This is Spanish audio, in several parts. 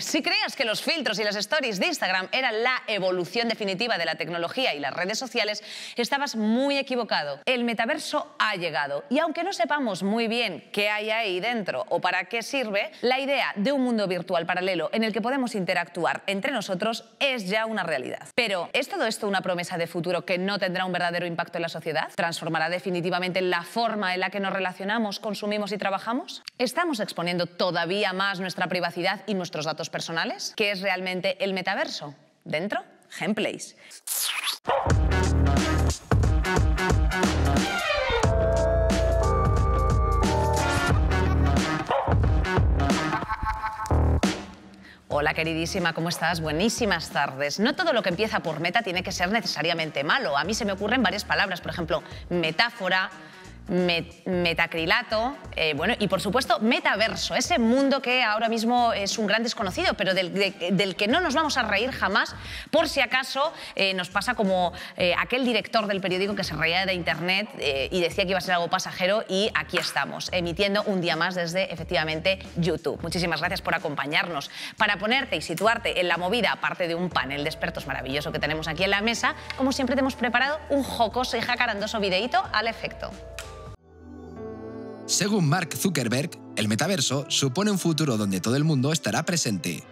si creías que los filtros y las stories de Instagram eran la evolución definitiva de la tecnología y las redes sociales, estabas muy equivocado. El metaverso ha llegado y aunque no sepamos muy bien qué hay ahí dentro o para qué sirve, la idea de un mundo virtual paralelo en el que podemos interactuar entre nosotros es ya una realidad. Pero, ¿es todo esto una promesa de futuro que no tendrá un verdadero impacto en la sociedad? ¿Transformará definitivamente la forma en la que nos relacionamos, consumimos y trabajamos? ¿Estamos exponiendo todavía más nuestra privacidad y nuestros datos personales? ¿Qué es realmente el metaverso? Dentro, Gameplays. Hola queridísima, ¿cómo estás? Buenísimas tardes. No todo lo que empieza por meta tiene que ser necesariamente malo. A mí se me ocurren varias palabras, por ejemplo, metáfora, metacrilato, eh, bueno, y por supuesto metaverso, ese mundo que ahora mismo es un gran desconocido, pero del, que no nos vamos a reír jamás, por si acaso eh, nos pasa como eh, aquel director del periódico que se reía de Internet y decía que iba a ser algo pasajero y aquí estamos, emitiendo un día más desde efectivamente YouTube. Muchísimas gracias por acompañarnos. Para ponerte y situarte en la movida, aparte de un panel de expertos maravilloso que tenemos aquí en la mesa, como siempre te hemos preparado un jocoso y jacarandoso videíto al efecto. Según Mark Zuckerberg, el metaverso supone un futuro donde todo el mundo estará presente,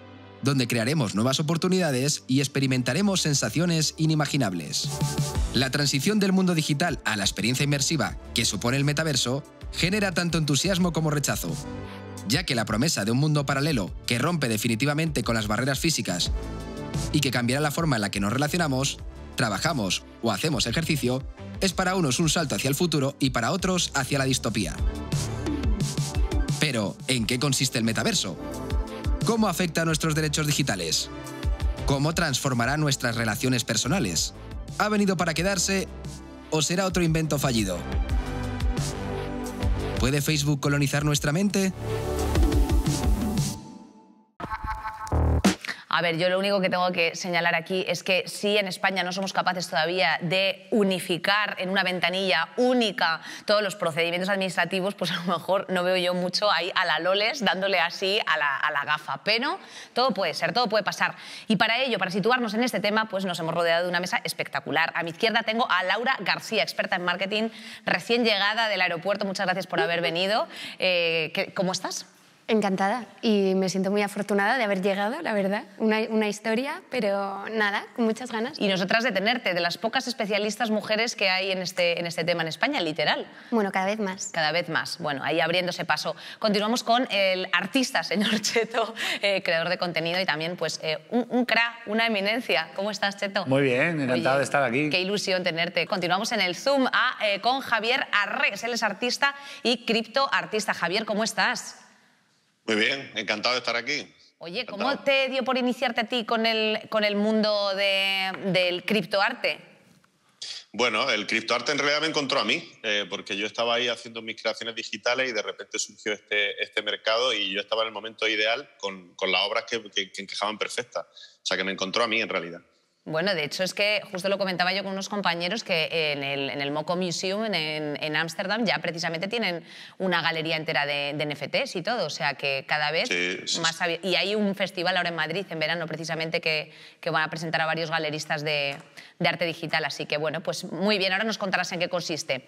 donde crearemos nuevas oportunidades y experimentaremos sensaciones inimaginables. La transición del mundo digital a la experiencia inmersiva que supone el metaverso genera tanto entusiasmo como rechazo, ya que la promesa de un mundo paralelo que rompe definitivamente con las barreras físicas y que cambiará la forma en la que nos relacionamos, trabajamos o hacemos ejercicio es para unos un salto hacia el futuro y para otros hacia la distopía. Pero, ¿en qué consiste el metaverso? ¿Cómo afecta a nuestros derechos digitales? ¿Cómo transformará nuestras relaciones personales? ¿Ha venido para quedarse o será otro invento fallido? ¿Puede Facebook colonizar nuestra mente? A ver, yo lo único que tengo que señalar aquí es que si en España no somos capaces todavía de unificar en una ventanilla única todos los procedimientos administrativos, pues a lo mejor no veo yo mucho ahí a la Loles dándole así a la, a la gafa. Pero todo puede ser, todo puede pasar. Y para ello, para situarnos en este tema, pues nos hemos rodeado de una mesa espectacular. A mi izquierda tengo a Laura García, experta en marketing, recién llegada del aeropuerto. Muchas gracias por haber venido. Eh, ¿Cómo estás? Encantada y me siento muy afortunada de haber llegado, la verdad. Una, historia, pero nada, con muchas ganas. Y nosotras de tenerte, de las pocas especialistas mujeres que hay en este, en este tema en España, literal. Bueno, cada vez más. Cada vez más. Bueno, ahí abriéndose paso. Continuamos con el artista, señor Cheto, eh, creador de contenido y también pues eh, un, un, cra, una eminencia. ¿Cómo estás, Cheto? Muy bien, encantado de estar aquí. Qué ilusión tenerte. Continuamos en el Zoom ah, eh, con Javier Arres. Él es artista y criptoartista. Javier, ¿cómo estás? Muy bien, encantado de estar aquí. Oye, ¿cómo te dio por iniciarte a ti con el, con el mundo de, del criptoarte? Bueno, el criptoarte en realidad me encontró a mí, eh, porque yo estaba ahí haciendo mis creaciones digitales y de repente surgió este, este mercado y yo estaba en el momento ideal con, con las obras que, que encajaban perfectas. O sea, que me encontró a mí en realidad. Bueno, de hecho es que justo lo comentaba yo con unos compañeros que en el, Moco Museum en Ámsterdam ya precisamente tienen una galería entera de, NFTs y todo, o sea que cada vez más... Y hay un festival ahora en Madrid en verano precisamente que, que van a presentar a varios galeristas de, de arte digital, así que bueno, pues muy bien, ahora nos contarás en qué consiste.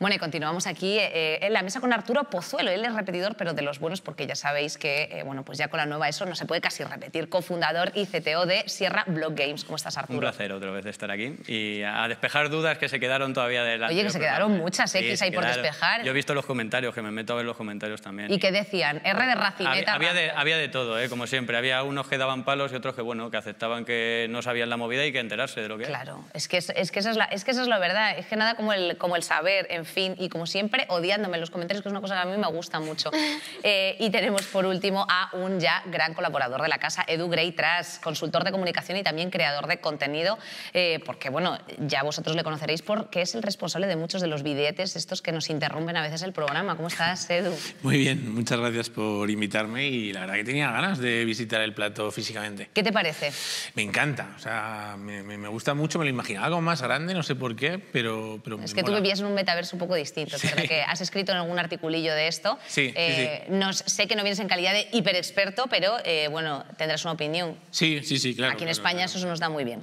Bueno, y continuamos aquí eh, eh, en la mesa con Arturo Pozuelo. Él es repetidor, pero de los buenos, porque ya sabéis que, eh, bueno, pues ya con la nueva ESO no se puede casi repetir. Cofundador y CTO de Sierra Block Games. ¿Cómo estás, Arturo? Un placer otra vez de estar aquí y a despejar dudas que se quedaron todavía de Oye, que se quedaron muchas X ahí por despejar. Yo he visto los comentarios, que me meto a ver los comentarios también. ¿Y, que qué decían? R de racineta. Había, de, todo, eh, como siempre. Había unos que daban palos y otros que, bueno, que aceptaban que no sabían la movida y que enterarse de lo que Claro, es que, es, que, eso es la, que eso es la verdad. Es que nada como el, como el saber fin, y como siempre, odiándome en los comentarios, que es una cosa que a mí me gusta mucho. Eh, y tenemos por último a un ya gran colaborador de la casa, Edu Grey Tras, consultor de comunicación y también creador de contenido, eh, porque bueno, ya vosotros le conoceréis porque es el responsable de muchos de los videtes estos que nos interrumpen a veces el programa. ¿Cómo estás, Edu? Muy bien, muchas gracias por invitarme y la verdad que tenía ganas de visitar el plato físicamente. ¿Qué te parece? Me encanta, o sea, me, me gusta mucho, me lo imagino. algo más grande, no sé por qué, pero... pero es que tú vivías en un metaverso un poco distinto. Que has escrito en algún articulillo de esto. Sí, eh, sé que no vienes en calidad de hiperexperto, pero eh, bueno, tendrás una opinión. Sí, sí, sí, claro. Aquí en España eso nos da muy bien.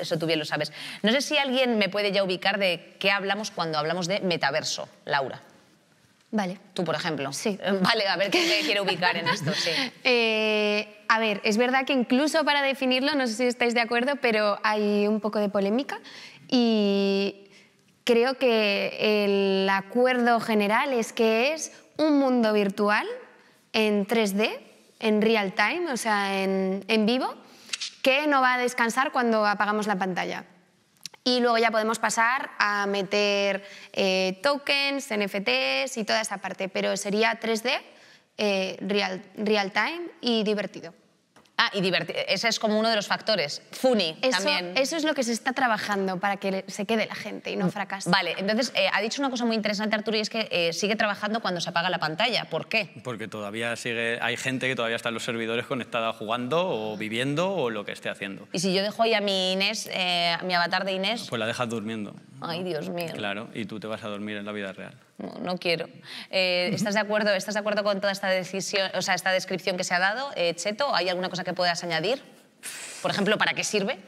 Eso tú, bien lo sabes. No sé si alguien me puede ya ubicar de qué hablamos cuando hablamos de metaverso, Laura. Vale. Tú, por ejemplo. Sí. Eh, vale, a ver qué me quiero ubicar en esto, sí. a ver, es verdad que incluso para definirlo, no sé si estáis de acuerdo, pero hay un poco de polémica y Creo que el acuerdo general es que es un mundo virtual en 3D, en real time, o sea, en, vivo, que no va a descansar cuando apagamos la pantalla. Y luego ya podemos pasar a meter eh, tokens, NFTs y toda esa parte, pero sería 3D, eh, real, real time y divertido. Ah, y divertir. Ese es como uno de los factores. Funny eso, también. Eso es lo que se está trabajando para que se quede la gente y no mm, fracase. Vale, entonces eh, ha dicho una cosa muy interesante Arturo y es que eh, sigue trabajando cuando se apaga la pantalla. ¿Por qué? Porque todavía sigue, hay gente que todavía está en los servidores conectada jugando o ah. viviendo o lo que esté haciendo. Y si yo dejo ahí a mi Inés, eh, a mi avatar de Inés. Pues la dejas durmiendo. Ay, Dios mío. Claro, y tú te vas a dormir en la vida real no, quiero. Eh, ¿estás, de acuerdo, ¿Estás de acuerdo con toda esta decisión, o sea, esta descripción que se ha dado, eh, Cheto? ¿Hay alguna cosa que puedas añadir? Por ejemplo, ¿para qué sirve?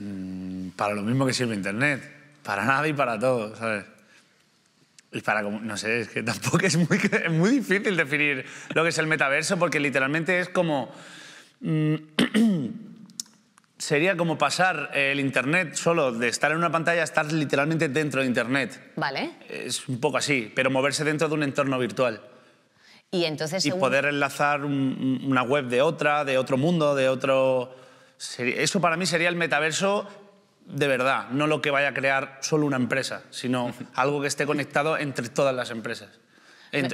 Mm, para lo mismo que sirve Internet. Para nada y para todo, ¿sabes? Y para, no sé, es que tampoco es muy, muy difícil definir lo que es el metaverso, porque literalmente es como... Mm, sería como pasar eh, el Internet solo de estar en una pantalla a estar literalmente dentro de Internet. Vale. Es un poco así, pero moverse dentro de un entorno virtual. Y entonces... Y poder enlazar una web de otra, de otro mundo, de otro... Eso para mí sería el metaverso de verdad, no lo que vaya a crear solo una empresa, sino algo que esté conectado entre todas las empresas.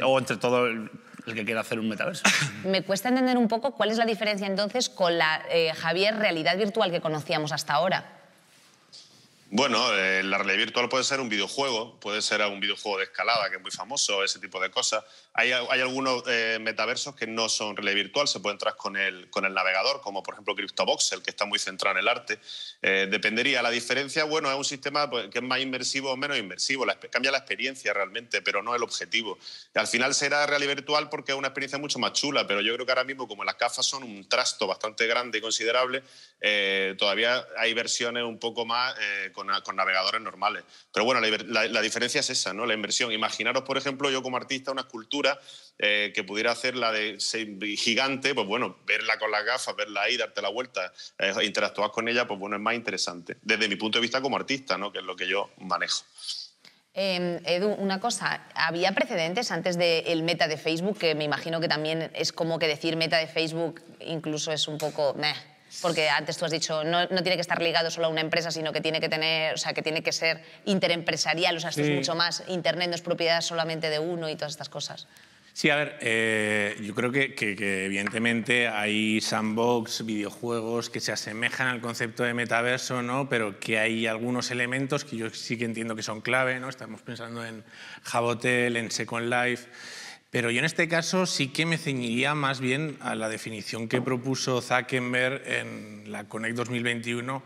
o entre todo el el que quiera hacer un metaverso. Me cuesta entender un poco cuál es la diferencia entonces con la, eh, Javier, realidad virtual que conocíamos hasta ahora. Bueno, eh, la realidad virtual puede ser un videojuego, puede ser un videojuego de escalada, que es muy famoso, ese tipo de cosas. Hay, algunos eh, metaversos que no son realidad virtual, se puede entrar con el, con el navegador, como por ejemplo CryptoBox, el que está muy centrado en el arte. Eh, dependería. La diferencia, bueno, es un sistema pues, que es más inmersivo o menos inmersivo, cambia la experiencia realmente, pero no el objetivo. Al final será realidad virtual porque es una experiencia mucho más chula, pero yo creo que ahora mismo, como las gafas son un trasto bastante grande y considerable, eh, todavía hay versiones un poco más con, navegadores normales. Pero bueno, la, la diferencia es esa, ¿no? La inversión. Imaginaros, por ejemplo, yo como artista una escultura eh, que pudiera hacer la de gigante, pues bueno, verla con las gafas, verla ahí, darte la vuelta, eh, interactuar con ella, pues bueno, es más interesante. Desde mi punto de vista como artista, ¿no? Que es lo que yo manejo. Em, Edu, una cosa, había precedentes antes del meta de Facebook, que me imagino que también es como que decir meta de Facebook incluso es un poco porque antes tú has dicho, no, no, tiene que estar ligado solo a una empresa, sino que tiene que tener, o sea, que tiene que ser interempresarial, o sea, mucho más, Internet no es propiedad solamente de uno y todas estas cosas. Sí, a ver, eh, yo creo que, evidentemente hay sandbox, videojuegos que se asemejan al concepto de metaverso, ¿no? pero que hay algunos elementos que yo sí que entiendo que son clave. ¿no? Estamos pensando en Jabotel, en Second Life. Pero yo en este caso sí que me ceñiría más bien a la definición que propuso Zuckerberg en la Connect 2021,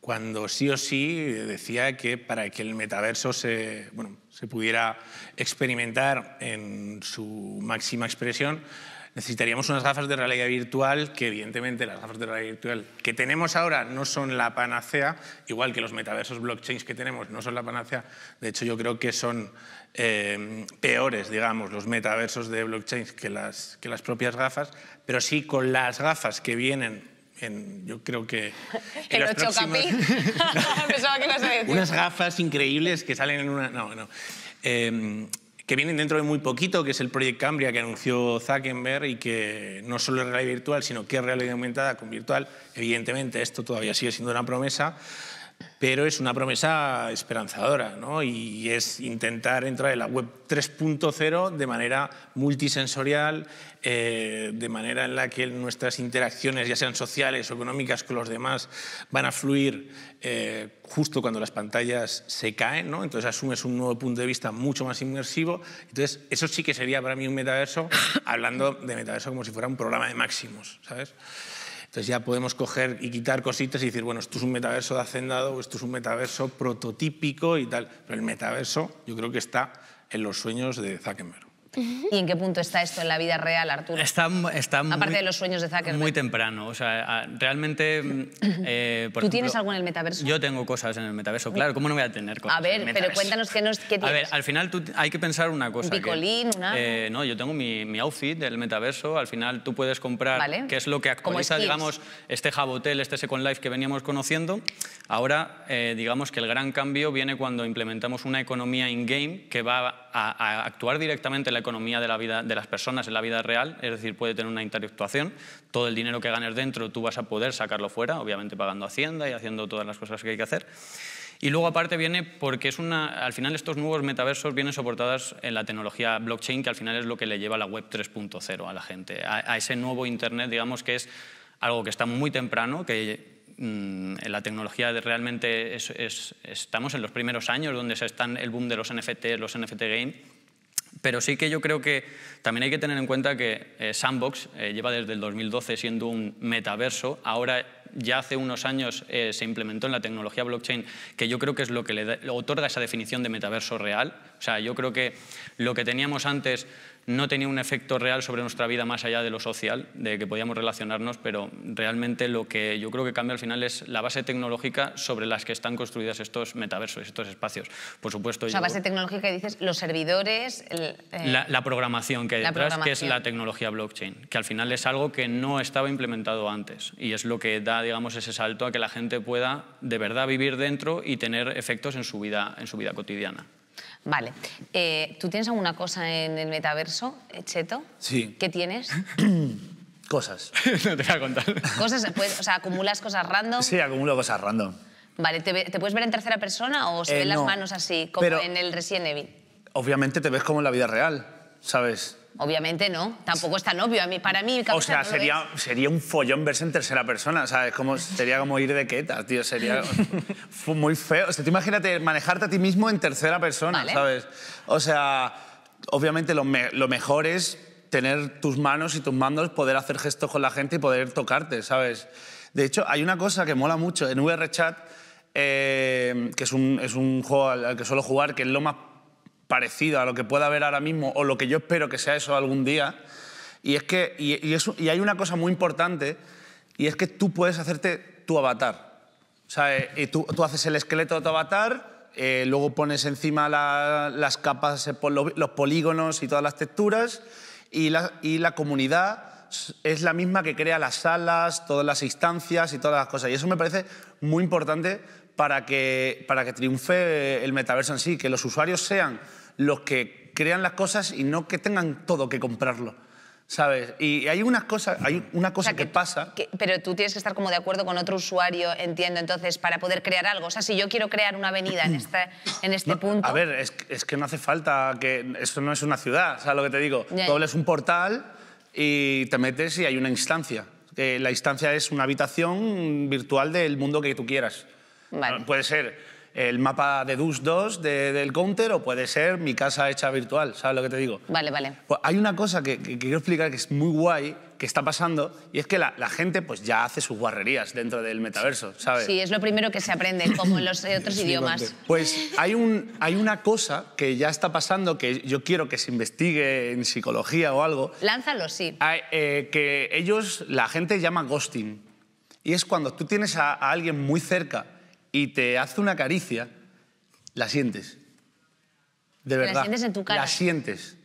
cuando sí o sí decía que para que el metaverso se, se pudiera experimentar en su máxima expresión, necesitaríamos unas gafas de realidad virtual que evidentemente las gafas de realidad virtual que tenemos ahora no son la panacea, igual que los metaversos blockchains que tenemos no son la panacea, de hecho yo creo que son eh, peores, digamos, los metaversos de blockchains que las, que las propias gafas, pero sí con las gafas que vienen en, yo creo que... En los próximos... Unas gafas increíbles que salen en una... No, no. Em, que vienen dentro de muy poquito, que es el Project Cambria que anunció Zuckerberg y que no solo es realidad virtual, sino que es realidad aumentada con virtual. Evidentemente, esto todavía sigue siendo una promesa, pero es una promesa esperanzadora ¿no? y es intentar entrar en la web 3.0 de manera multisensorial, eh, de manera en la que nuestras interacciones, ya sean sociales o económicas con los demás, van a fluir eh, justo cuando las pantallas se caen, ¿no? entonces asumes un nuevo punto de vista mucho más inmersivo, entonces eso sí que sería para mí un metaverso, hablando de metaverso como si fuera un programa de máximos, ¿sabes? Entonces ya podemos coger y quitar cositas y decir, bueno, esto es un metaverso de hacendado o esto es un metaverso prototípico y tal. Pero el metaverso yo creo que está en los sueños de Zuckerberg. ¿Y en qué punto está esto en la vida real, Arturo? Está, está Aparte de los sueños de zack, Muy temprano. O sea, realmente... Mm, eh, ¿Tú tienes algo en el metaverso? Yo tengo cosas en el metaverso, claro. ¿Cómo no voy a tener cosas A ver, pero cuéntanos qué, nos, A ver, al final tú, hay que pensar una cosa. picolín, una... Eh, no, yo tengo mi, outfit del metaverso. Al final tú puedes comprar vale. qué es lo que actualiza, digamos, este Jabotel, este Second Life que veníamos conociendo. Ahora, eh, digamos que el gran cambio viene cuando implementamos una economía in-game que va a, actuar directamente en la economía de, la vida, de las personas en la vida real, es decir, puede tener una interactuación. Todo el dinero que ganes dentro tú vas a poder sacarlo fuera, obviamente pagando Hacienda y haciendo todas las cosas que hay que hacer. Y luego aparte viene porque es una, al final estos nuevos metaversos vienen soportadas en la tecnología blockchain, que al final es lo que le lleva la web 3.0 a la gente, a, a, ese nuevo Internet, digamos que es algo que está muy temprano, que Mm, en la tecnología realmente estamos en los primeros años donde se están el boom de los NFT, los NFT game, pero sí que yo creo que también hay que tener en cuenta que eh, Sandbox eh, lleva desde el 2012 siendo un metaverso. Ahora, ya hace unos años eh, se implementó en la tecnología blockchain, que yo creo que es lo que le otorga esa definición de metaverso real. O sea, yo creo que lo que teníamos antes no tenía un efecto real sobre nuestra vida más allá de lo social, de que podíamos relacionarnos, pero realmente lo que yo creo que cambia al final es la base tecnológica sobre las que están construidas estos metaversos, estos espacios. Por supuesto... O base tecnológica, dices, los servidores... Eh, la, programación que hay detrás, que es la tecnología blockchain, que al final es algo que no estaba implementado antes y es lo que da, digamos, ese salto a que la gente pueda de verdad vivir dentro y tener efectos en su vida, en su vida cotidiana. Vale. Eh, ¿Tú tienes alguna cosa en el metaverso, Cheto? Sí. ¿Qué tienes? cosas. no te voy a contar. Cosas, pues, o sea, acumulas cosas random. Sí, acumulo cosas random. Vale, ¿te, puedes ver en tercera persona o se eh, ven las manos así, como en el Resident Evil? Obviamente te ves como en la vida real, ¿sabes? Obviamente no, tampoco es tan obvio. A mí, para mí, O sea, sería, sería un follón verse en tercera persona, ¿sabes? Como, sería como ir de queta, tío, sería muy feo. O sea, tú imagínate manejarte a ti mismo en tercera persona, ¿sabes? O sea, obviamente lo, lo mejor es tener tus manos y tus mandos, poder hacer gestos con la gente y poder tocarte, ¿sabes? De hecho, hay una cosa que mola mucho en VRChat, eh, que es un, es un, juego al, que suelo jugar, que es lo más parecido a lo que pueda haber ahora mismo o lo que yo espero que sea eso algún día. Y, es que, y, hay una cosa muy importante y es que tú puedes hacerte tu avatar. O sea, eh, tú, haces el esqueleto de tu avatar, eh, luego pones encima las capas, eh, los polígonos y todas las texturas y y la comunidad es la misma que crea las salas, todas las instancias y todas las cosas. Y eso me parece muy importante para que, para que triunfe el metaverso en sí, que los usuarios sean los que crean las cosas y no que tengan todo que comprarlo. ¿Sabes? Y hay unas cosas, hay una cosa que, pasa. pero tú tienes que estar como de acuerdo con otro usuario, entiendo, entonces, para poder crear algo. O sea, si yo quiero crear una avenida en este, en este punto. A ver, es, que no hace falta que. Esto no es una ciudad, ¿sabes lo que te digo? todo es un portal y te metes y hay una instancia. la instancia es una habitación virtual del mundo que tú quieras. Ah, puede ser el mapa de Dus 2 del counter o puede ser mi casa hecha virtual, ¿sabes lo que te digo? Vale, vale. Pues hay una cosa que, quiero explicar que es muy guay, que está pasando, y es que la, gente pues ya hace sus guarrerías dentro del metaverso, ¿sabes? Sí, es lo primero que se aprende, como en los otros idiomas. Pues hay, un, hay una cosa que ya está pasando, que yo quiero que se investigue en psicología o algo. Lánzalo, sí. Eh, que ellos, la gente llama ghosting. Y es cuando tú tienes a alguien muy cerca y te hace una caricia, la sientes. De verdad. La sientes en tu cara. La sientes.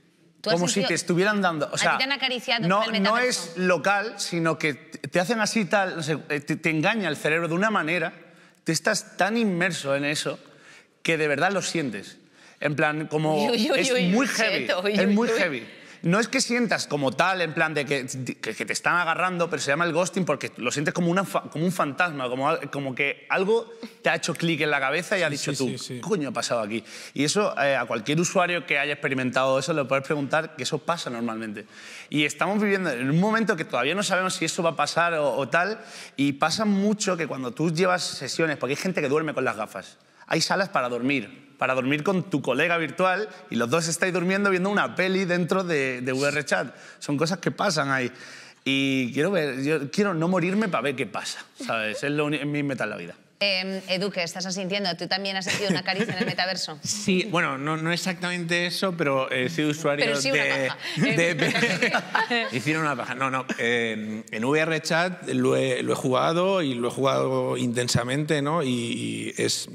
Como si te estuvieran dando. O sea, te acariciado no, es local, sino que te hacen así tal, no sé, eh, te, engaña el cerebro de una manera, te estás tan inmerso en eso que de verdad lo sientes. En plan, como. es muy heavy. es muy heavy no es que sientas como tal, en plan de que, te están agarrando, pero se llama el ghosting porque lo sientes como, un fantasma, como, que algo te ha hecho clic en la cabeza y ha dicho tú, ¿qué coño ha pasado aquí? Y eso eh, a cualquier usuario que haya experimentado eso le puedes preguntar que eso pasa normalmente. Y estamos viviendo en un momento que todavía no sabemos si eso va a pasar o tal, y pasa mucho que cuando tú llevas sesiones, porque hay gente que duerme con las gafas, hay salas para dormir, para dormir con tu colega virtual y los dos estáis durmiendo viendo una peli dentro de, de VRChat. Son cosas que pasan ahí. Y quiero ver, yo quiero no morirme para ver qué pasa, ¿sabes? Es, lo, mi meta en la vida. Em, Edu, estás asintiendo? ¿Tú también has sentido una caricia en el metaverso? Sí, bueno, no, no exactamente eso, pero he eh, sido usuario sí de, Hicieron una paja. No, no. Em, en VRChat lo he, lo he, jugado y lo he jugado intensamente, ¿no? Y, y es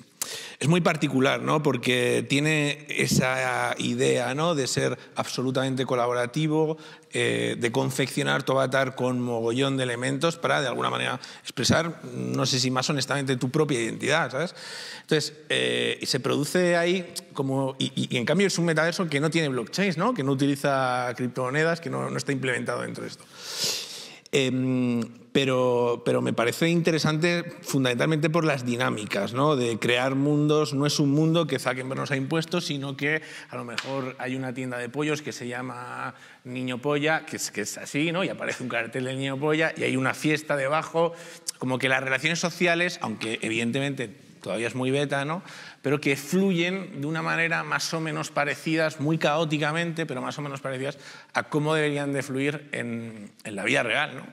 es muy particular, ¿no? Porque tiene esa idea, De ser absolutamente colaborativo, eh, de confeccionar tu avatar con mogollón de elementos para, de alguna manera, expresar, no sé si más honestamente, tu propia identidad, ¿sabes? Entonces, eh, se produce ahí como... Y, en cambio es un metaverso que no tiene blockchain, ¿no? Que no utiliza criptomonedas, que no, está implementado dentro de esto. Em, pero, me parece interesante fundamentalmente por las dinámicas, ¿no? De crear mundos, no es un mundo que Zuckerberg nos ha impuesto, sino que a lo mejor hay una tienda de pollos que se llama Niño Polla, que es, que es así, ¿no? Y aparece un cartel de Niño Polla y hay una fiesta debajo, como que las relaciones sociales, aunque evidentemente todavía es muy beta, ¿no? pero que fluyen de una manera más o menos parecidas, muy caóticamente, pero más o menos parecidas a cómo deberían de fluir en, la vida real. ¿no?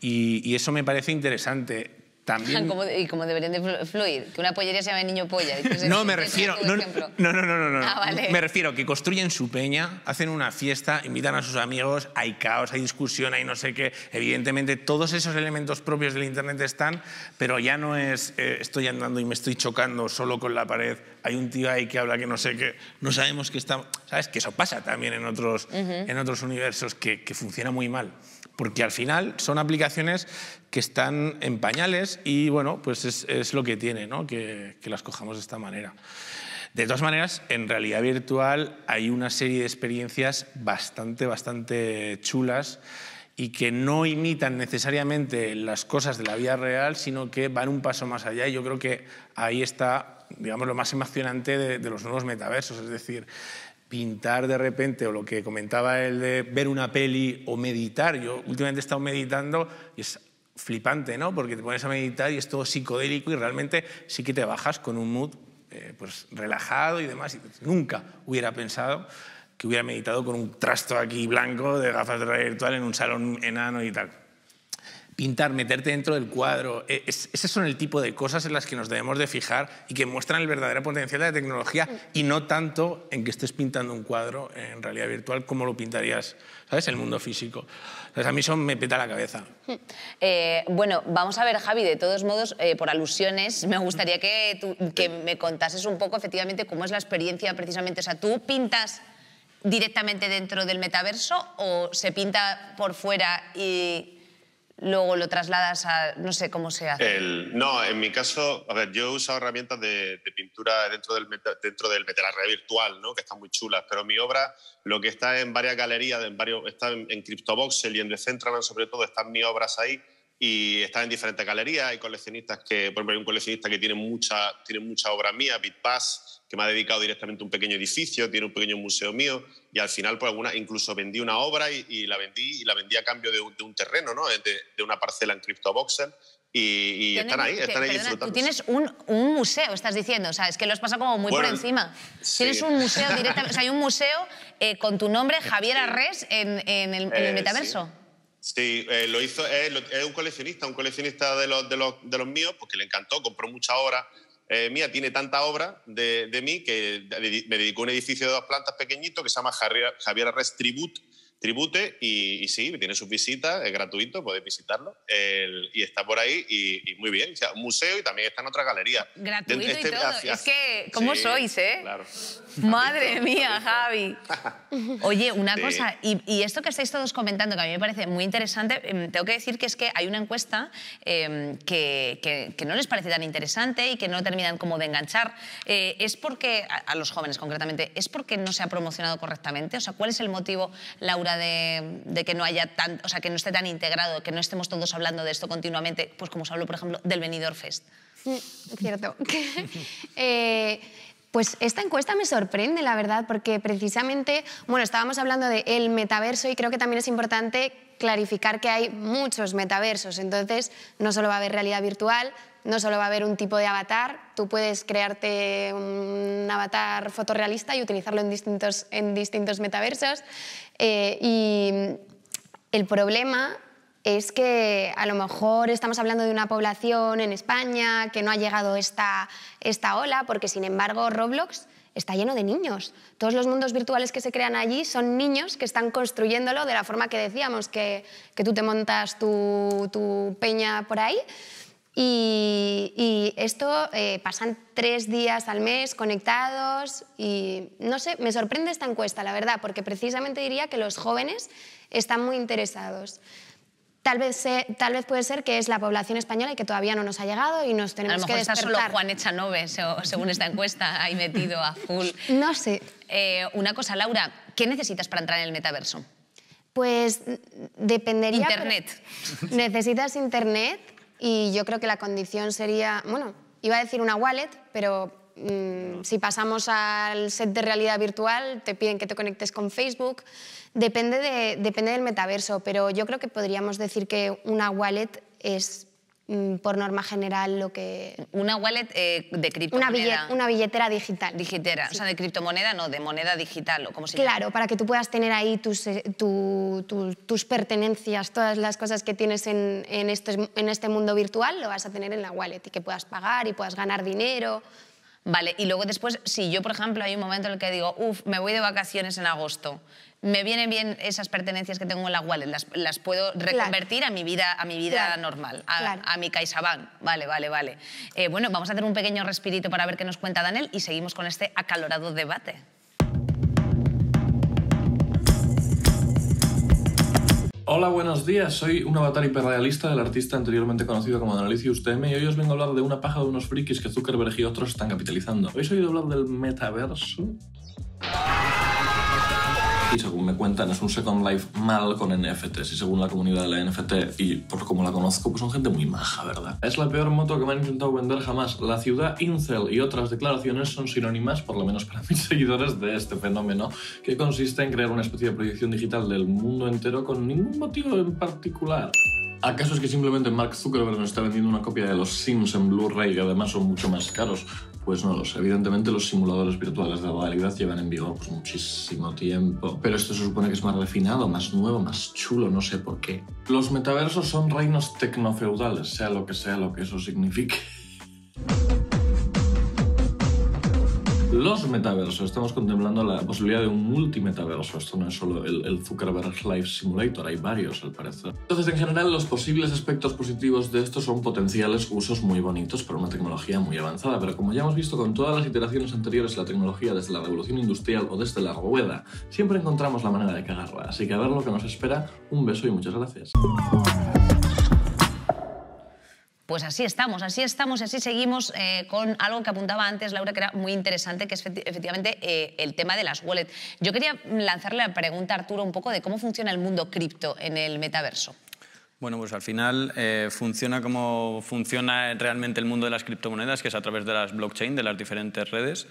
Y, y eso me parece interesante. y como deberían de fluir, que una pollería se llame niño polla. no, me refiero... No, no, no, no, ah, Me refiero que construyen su peña, hacen una fiesta, invitan a sus amigos, hay caos, hay discusión, hay no sé qué. Evidentemente todos esos elementos propios del Internet están, pero ya no es eh, estoy andando y me estoy chocando solo con la pared, hay un tío ahí que habla que no sé qué, no sabemos qué está... ¿Sabes? Que eso pasa también en otros, en otros universos que funciona muy mal porque al final son aplicaciones que están en pañales y bueno, pues es, lo que tiene, que, las cojamos de esta manera. De todas maneras, en realidad virtual hay una serie de experiencias bastante, bastante chulas y que no imitan necesariamente las cosas de la vida real, sino que van un paso más allá. Y yo creo que ahí está, digamos, lo más emocionante de, de los nuevos metaversos. Es decir, pintar de repente, o lo que comentaba él de ver una peli o meditar. Yo últimamente he estado meditando y es flipante, ¿no? Porque te pones a meditar y es todo psicodélico y realmente sí que te bajas con un mood eh, pues relajado y demás. Y nunca hubiera pensado que hubiera meditado con un trasto aquí blanco de gafas de realidad virtual en un salón enano y tal pintar, meterte dentro del cuadro. E, ese son el tipo de cosas en las que nos debemos de fijar y que muestran el verdadero potencial de la tecnología y no tanto en que estés pintando un cuadro en realidad virtual como lo pintarías, ¿sabes? El mundo físico. a mí eso me peta la cabeza. Eh, bueno, vamos a ver, Javi, de todos modos, eh, por alusiones, me gustaría que, que me contases un poco efectivamente cómo es la experiencia precisamente. O sea, tú pintas directamente dentro del metaverso o se pinta por fuera y luego lo trasladas a, no sé cómo se hace. no, en mi caso, a ver, yo he usado herramientas de, pintura dentro del, dentro del virtual, ¿no? que están muy chulas, pero mi obra, lo que está en varias galerías, en varios, está en, en CryptoVoxel y en Decentraland sobre todo, están mis obras ahí y están en diferentes galerías, hay coleccionistas que, por ejemplo, hay un coleccionista que tiene mucha, tiene mucha obra mía, BitPass, que me ha dedicado directamente un pequeño edificio, tiene un pequeño museo mío y al final, por pues, alguna, incluso vendí una obra y, la vendí y la vendí a cambio de un, terreno, ¿no? Eh, de, una parcela en CryptoBoxer, y, y están ahí, están ahí Tú tienes un, museo, estás diciendo, o sea, es que lo has pasado como muy por encima. Tienes un museo directamente, o sea, hay un museo eh, con tu nombre, Javier Arres, en, el, eh, metaverso. Sí. lo hizo, es, un coleccionista, un coleccionista de los, de los, de los míos, porque le encantó, compró mucha obra, eh, mía tiene tanta obra de, mí que me dedicó un edificio de dos plantas pequeñito que se llama Javier, Javier Tribute y, sí, tiene sus visitas, es gratuito, podéis visitarlo y está por ahí y, muy bien. O sea, un museo y también está en otra galería. Gratuito y este todo. es que, ¿cómo sois, eh? Claro. Madre mía, Javi. Oye, una cosa, y, esto que estáis todos comentando, que a mí me parece muy interesante, em, tengo que decir que es que hay una encuesta em, que, no les parece tan interesante y que no terminan como de enganchar. Eh, ¿Es porque, a, los jóvenes concretamente, es porque no se ha promocionado correctamente? O sea, ¿cuál es el motivo, Laura, de, que no haya tanto...? o sea, que no esté tan integrado, que no estemos todos hablando de esto continuamente, pues como os hablo, por ejemplo, del Benidorm Fest? Mm, cierto. Eh, pues esta encuesta me sorprende, la verdad, porque precisamente, bueno, estábamos hablando del el metaverso y creo que también es importante clarificar que hay muchos metaversos, entonces no solo va a haber realidad virtual, no solo va a haber un tipo de avatar, tú puedes crearte un avatar fotorrealista y utilizarlo en distintos, en distintos metaversos. Eh, y el problema es que a lo mejor estamos hablando de una población en España que no ha llegado esta, esta ola, porque sin embargo Roblox está lleno de niños. Todos los mundos virtuales que se crean allí son niños que están construyéndolo de la forma que decíamos, que, tú te montas tu, peña por ahí. Y, esto eh, pasan tres días al mes conectados y no sé, me sorprende esta encuesta, la verdad, porque precisamente diría que los jóvenes están muy interesados. Tal vez, tal vez puede ser que es la población española y que todavía no nos ha llegado y nos tenemos a lo mejor que está solo Juan Echanove, según esta encuesta, ahí metido a full. No sé. Eh, una cosa, Laura, ¿qué necesitas para entrar en el metaverso? Pues dependería... Internet. Necesitas internet y yo creo que la condición sería... Bueno, iba a decir una wallet, pero Mm, si pasamos al set de realidad virtual, te piden que te conectes con Facebook. Depende, de, depende del metaverso, pero yo creo que podríamos decir que una wallet es mm, por norma general lo que... Una wallet eh, de criptomoneda. Una, billetera digital. Digitera, o sea, de criptomoneda no, de moneda digital como Claro, para que tú puedas tener ahí tus, eh, tus pertenencias, todas las cosas que tienes en, este, en este mundo virtual, lo vas a tener en la wallet y que puedas pagar y puedas ganar dinero. Vale, y luego después, si yo, por ejemplo, hay un momento en el que digo, uff, me voy de vacaciones en agosto, me vienen bien esas pertenencias que tengo en la wallet, las, puedo reconvertir a mi vida, a mi vida normal, a, mi CaixaBank. Vale, vale, vale. Eh, bueno, vamos a hacer un pequeño respirito para ver qué nos cuenta Daniel y seguimos con este acalorado debate. Hola, buenos días. Soy un avatar hiperrealista del artista anteriormente conocido como Analysius TM y hoy os vengo a hablar de una paja de unos frikis que Zuckerberg y otros están capitalizando. ¿Habéis oído hablar del metaverso? según me cuentan es un Second Life mal con NFTs y según la comunidad de la NFT y por como la conozco pues son gente muy maja, ¿verdad? Es la peor moto que me han intentado vender jamás. La ciudad Incel y otras declaraciones son sinónimas, por lo menos para mis seguidores, de este fenómeno que consiste en crear una especie de proyección digital del mundo entero con ningún motivo en particular. ¿Acaso es que simplemente Mark Zuckerberg nos está vendiendo una copia de los Sims en Blu-ray que además son mucho más caros? Pues no lo Evidentemente los simuladores virtuales de realidad llevan en vigor pues, muchísimo tiempo, pero esto se supone que es más refinado, más nuevo, más chulo, no sé por qué. Los metaversos son reinos tecnofeudales, sea lo que sea lo que eso signifique los metaversos. Estamos contemplando la posibilidad de un multimetaverso. Esto no es solo el, Zuckerberg Life Simulator, hay varios al parecer. Entonces, en general, los posibles aspectos positivos de esto son potenciales usos muy bonitos para una tecnología muy avanzada, pero como ya hemos visto con todas las iteraciones anteriores, de la tecnología desde la revolución industrial o desde la rueda, siempre encontramos la manera de cagarla. Así que a ver lo que nos espera. Un beso y muchas gracias. Pues así estamos, así estamos así seguimos eh, con algo que apuntaba antes Laura, que era muy interesante, que es efectivamente eh, el tema de las wallets. Yo quería lanzarle la pregunta a Arturo un poco de cómo funciona el mundo cripto en el metaverso. Bueno, pues al final eh, funciona como funciona realmente el mundo de las criptomonedas, que es a través de las blockchain, de las diferentes redes.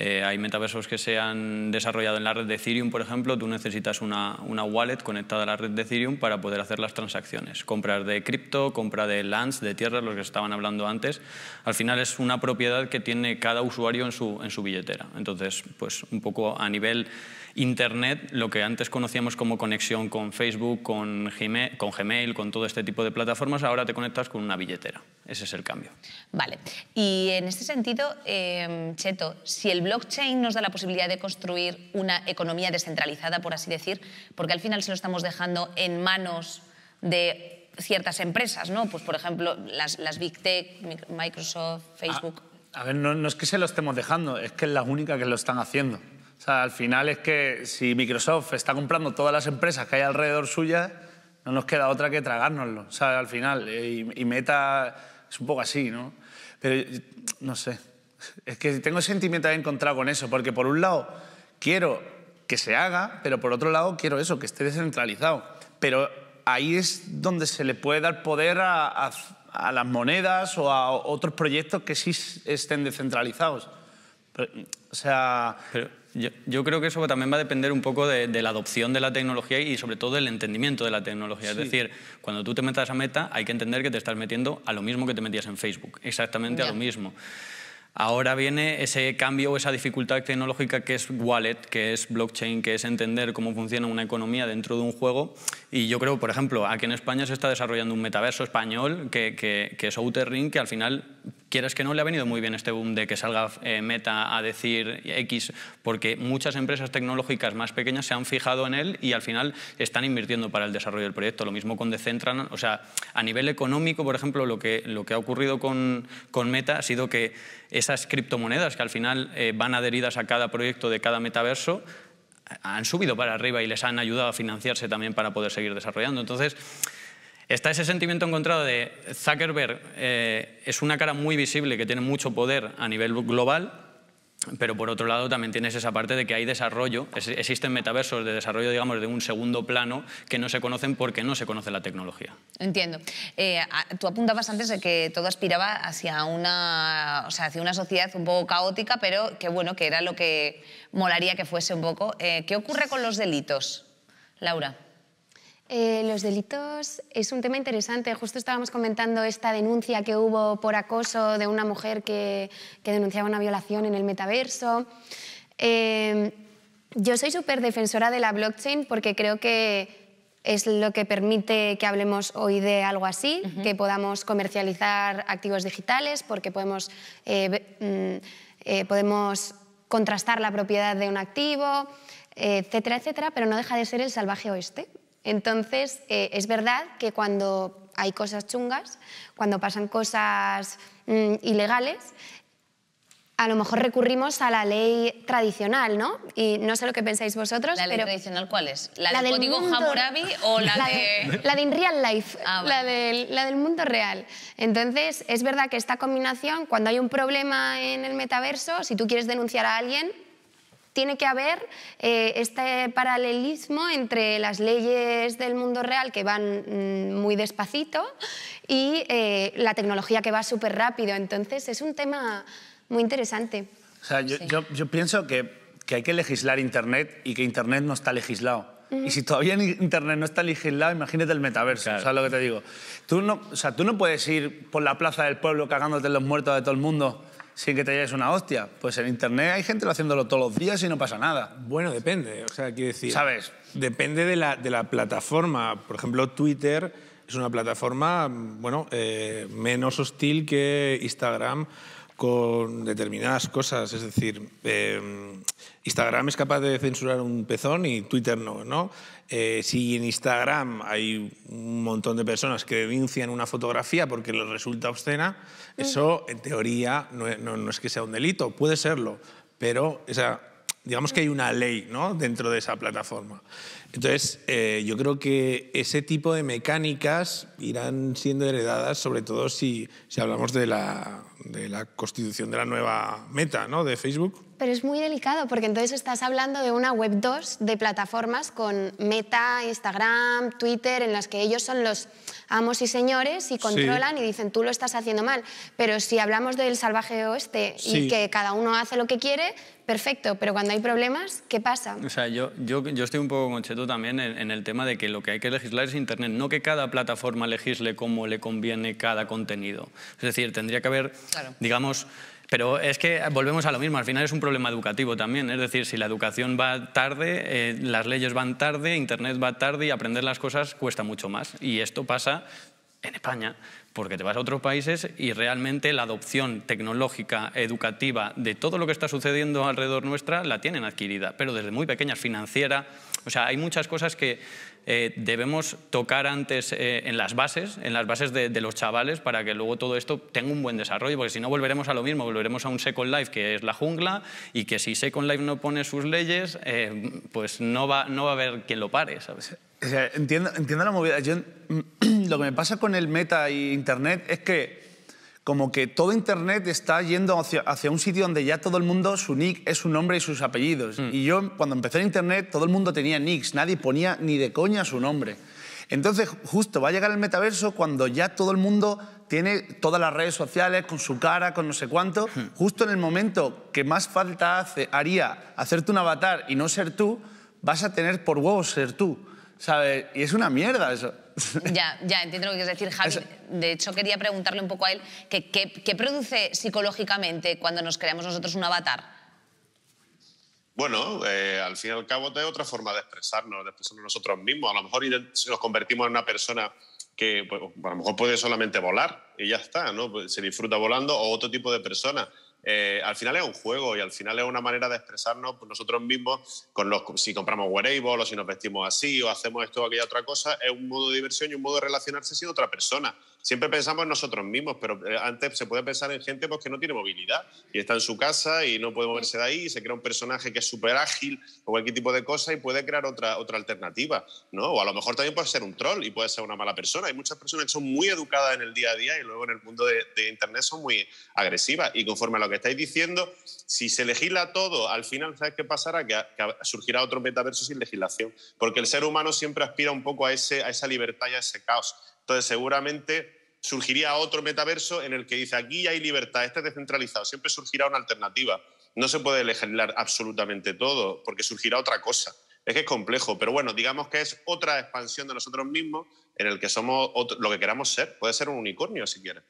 Eh, hay metaversos que se han desarrollado en la red de Ethereum, por ejemplo. Tú necesitas una, wallet conectada a la red de Ethereum para poder hacer las transacciones. Compras de cripto, compra de lands, de tierras, los que estaban hablando antes. Al final es una propiedad que tiene cada usuario en su, en su billetera. Entonces, pues un poco a nivel Internet, lo que antes conocíamos como conexión con Facebook, con Gmail, con, todo este tipo de plataformas, ahora te conectas con una billetera. Ese es el cambio. Vale. Y en este sentido, em, Cheto, si el blockchain nos da la posibilidad de construir una economía descentralizada, por así decir, porque al final se lo estamos dejando en manos de ciertas empresas, ¿no? Pues, por ejemplo, las, Big Tech, Microsoft, ah, Facebook. A, ver, no, es que se lo estemos dejando, es que es la única que lo están haciendo. O sea, al final es que si Microsoft está comprando todas las empresas que hay alrededor suya, no nos queda otra que tragárnoslo. O sea, al final, eh, y, Meta es un poco así, ¿no? Pero no sé, es que tengo sentimientos encontrado con eso, porque por un lado quiero que se haga, pero por otro lado quiero eso, que esté descentralizado. Pero ahí es donde se le puede dar poder a, las monedas o a otros proyectos que sí estén descentralizados. o sea, yo, creo que eso también va a depender un poco de, la adopción de la tecnología y sobre todo del entendimiento de la tecnología. Es decir, cuando tú te metas a Meta hay que entender que te estás metiendo a lo mismo que te metías en Facebook, exactamente a lo mismo. Ahora viene ese cambio o esa dificultad tecnológica que es wallet, que es blockchain, que es entender cómo funciona una economía dentro de un juego. Y yo creo, por ejemplo, aquí en España se está desarrollando un metaverso español que, que es Outer Ring, que al final quieras que no, le ha venido muy bien este boom de que salga eh, Meta a decir X, porque muchas empresas tecnológicas más pequeñas se han fijado en él y al final están invirtiendo para el desarrollo del proyecto. Lo mismo con Decentran. O sea, a nivel económico, por ejemplo, lo que, lo que ha ocurrido con, con Meta ha sido que esas criptomonedas que al final eh, van adheridas a cada proyecto de cada metaverso, han subido para arriba y les han ayudado a financiarse también para poder seguir desarrollando. Entonces, Está ese sentimiento encontrado de Zuckerberg eh, es una cara muy visible que tiene mucho poder a nivel global, pero por otro lado también tienes esa parte de que hay desarrollo, existen metaversos de desarrollo, digamos, de un segundo plano que no se conocen porque no se conoce la tecnología. Entiendo. Eh, tú apuntabas antes de que todo aspiraba hacia una, o sea, hacia una sociedad un poco caótica, pero que bueno, que era lo que molaría que fuese un poco. Eh, ¿Qué ocurre con los delitos, Laura? Eh, los delitos es un tema interesante. Justo estábamos comentando esta denuncia que hubo por acoso de una mujer que, denunciaba una violación en el metaverso. Eh, yo soy súper defensora de la blockchain porque creo que es lo que permite que hablemos hoy de algo así, que podamos comercializar activos digitales porque podemos, eh, mm, podemos contrastar la propiedad de un activo etcétera, etcétera, pero no deja de ser el salvaje oeste. Entonces, eh, es verdad que cuando hay cosas chungas, cuando pasan cosas mm, ilegales, a lo mejor recurrimos a la ley tradicional, ¿no? Y no sé lo que pensáis vosotros. ¿La ley tradicional cuál es? ¿La, del, código Hammurabi o la, de... La de In Real Life, ah, la, la del mundo real. Entonces, es verdad que esta combinación, cuando hay un problema en el metaverso, si tú quieres denunciar a alguien, tiene que haber eh, este paralelismo entre las leyes del mundo real que van mm, muy despacito y eh, la tecnología que va súper rápido. Entonces es un tema muy interesante. yo, pienso que, hay que legislar Internet y que Internet no está legislado. Y si todavía Internet no está legislado, imagínate el metaverso, ¿sabes lo que te digo? Tú no, o sea, tú no puedes ir por la plaza del pueblo cagándote en los muertos de todo el mundo sin que te lleves una hostia. Pues en Internet hay gente haciéndolo todos los días y no pasa nada. Bueno, depende. O sea, quiero decir... ¿Sabes? Depende de la, plataforma. Por ejemplo, Twitter es una plataforma, bueno, eh, menos hostil que Instagram con determinadas cosas. Es decir, eh, Instagram es capaz de censurar un pezón y Twitter no, ¿no? Eh, si en Instagram hay un montón de personas que denuncian una fotografía porque les resulta obscena, mm. eso en teoría no, es que sea un delito, puede serlo, pero digamos que hay una ley dentro de esa plataforma. Entonces, eh, yo creo que ese tipo de mecánicas irán siendo heredadas, sobre todo si, hablamos de la, constitución de la nueva meta de Facebook pero es muy delicado porque entonces estás hablando de una web 2 de plataformas con Meta, Instagram, Twitter, en las que ellos son los amos y señores y controlan y dicen tú lo estás haciendo mal. Pero si hablamos del salvaje oeste y que cada uno hace lo que quiere, perfecto. Pero cuando hay problemas, ¿qué pasa? O sea, yo, yo, yo estoy un poco concheto también en, el tema de que lo que hay que legislar es Internet, no que cada plataforma legisle como le conviene cada contenido. Es decir, tendría que haber, digamos pero es que volvemos a lo mismo, al final es un problema educativo también, es decir, si la educación va tarde, eh, las leyes van tarde, Internet va tarde y aprender las cosas cuesta mucho más. Y esto pasa en España, porque te vas a otros países y realmente la adopción tecnológica, educativa, de todo lo que está sucediendo alrededor nuestra, la tienen adquirida, pero desde muy pequeñas, financiera, o sea, hay muchas cosas que eh, debemos tocar antes eh, en las bases, en las bases de, los chavales, para que luego todo esto tenga un buen desarrollo, porque si no volveremos a lo mismo, volveremos a un Second Life que es la jungla, y que si Second Life no pone sus leyes, eh, pues no va, no va a haber quien lo pare, ¿sabes? entiendo, la movida. lo que me pasa con el meta y internet es que como que todo Internet está yendo hacia, un sitio donde ya todo el mundo, su nick es su nombre y sus apellidos. Mm. Y yo, cuando empecé en Internet, todo el mundo tenía nicks, nadie ponía ni de coña su nombre. Entonces, justo va a llegar el metaverso cuando ya todo el mundo tiene todas las redes sociales con su cara, con no sé cuánto. Hmm. Justo en el momento que más falta hace, haría hacerte un avatar y no ser tú, vas a tener por huevos ser tú. ¿Sabes? Y es una mierda eso. Ya, ya, entiendo lo que quieres decir, Javi. De hecho, quería preguntarle un poco a él qué produce psicológicamente cuando nos creamos nosotros un avatar. Bueno, eh, al fin y al cabo es otra forma de expresarnos, de expresarnos nosotros mismos. A lo mejor nos convertimos en una persona que pues, a lo mejor puede solamente volar y ya está, ¿no? Pues, se disfruta volando o otro tipo de persona eh, al final es un juego y al final es una manera de expresarnos pues, nosotros mismos con los, si compramos wearables o si nos vestimos así o hacemos esto o aquella otra cosa, es un modo de diversión y un modo de relacionarse sin otra persona. Siempre pensamos en nosotros mismos, pero eh, antes se puede pensar en gente pues, que no tiene movilidad y está en su casa y no puede moverse de ahí y se crea un personaje que es súper ágil o cualquier tipo de cosa y puede crear otra, otra alternativa, ¿no? O a lo mejor también puede ser un troll y puede ser una mala persona. Hay muchas personas que son muy educadas en el día a día y luego en el mundo de Internet son muy agresivas y conforme a lo que estáis diciendo, si se legisla todo, al final, ¿sabes qué pasará? Que, surgirá otro metaverso sin legislación, porque el ser humano siempre aspira un poco a, ese, a esa libertad y a ese caos. Entonces, seguramente surgiría otro metaverso en el que dice, aquí hay libertad, este es descentralizado, siempre surgirá una alternativa. No se puede legislar absolutamente todo, porque surgirá otra cosa. Es que es complejo, pero bueno, digamos que es otra expansión de nosotros mismos en el que somos lo que queramos ser. Puede ser un unicornio si quieres.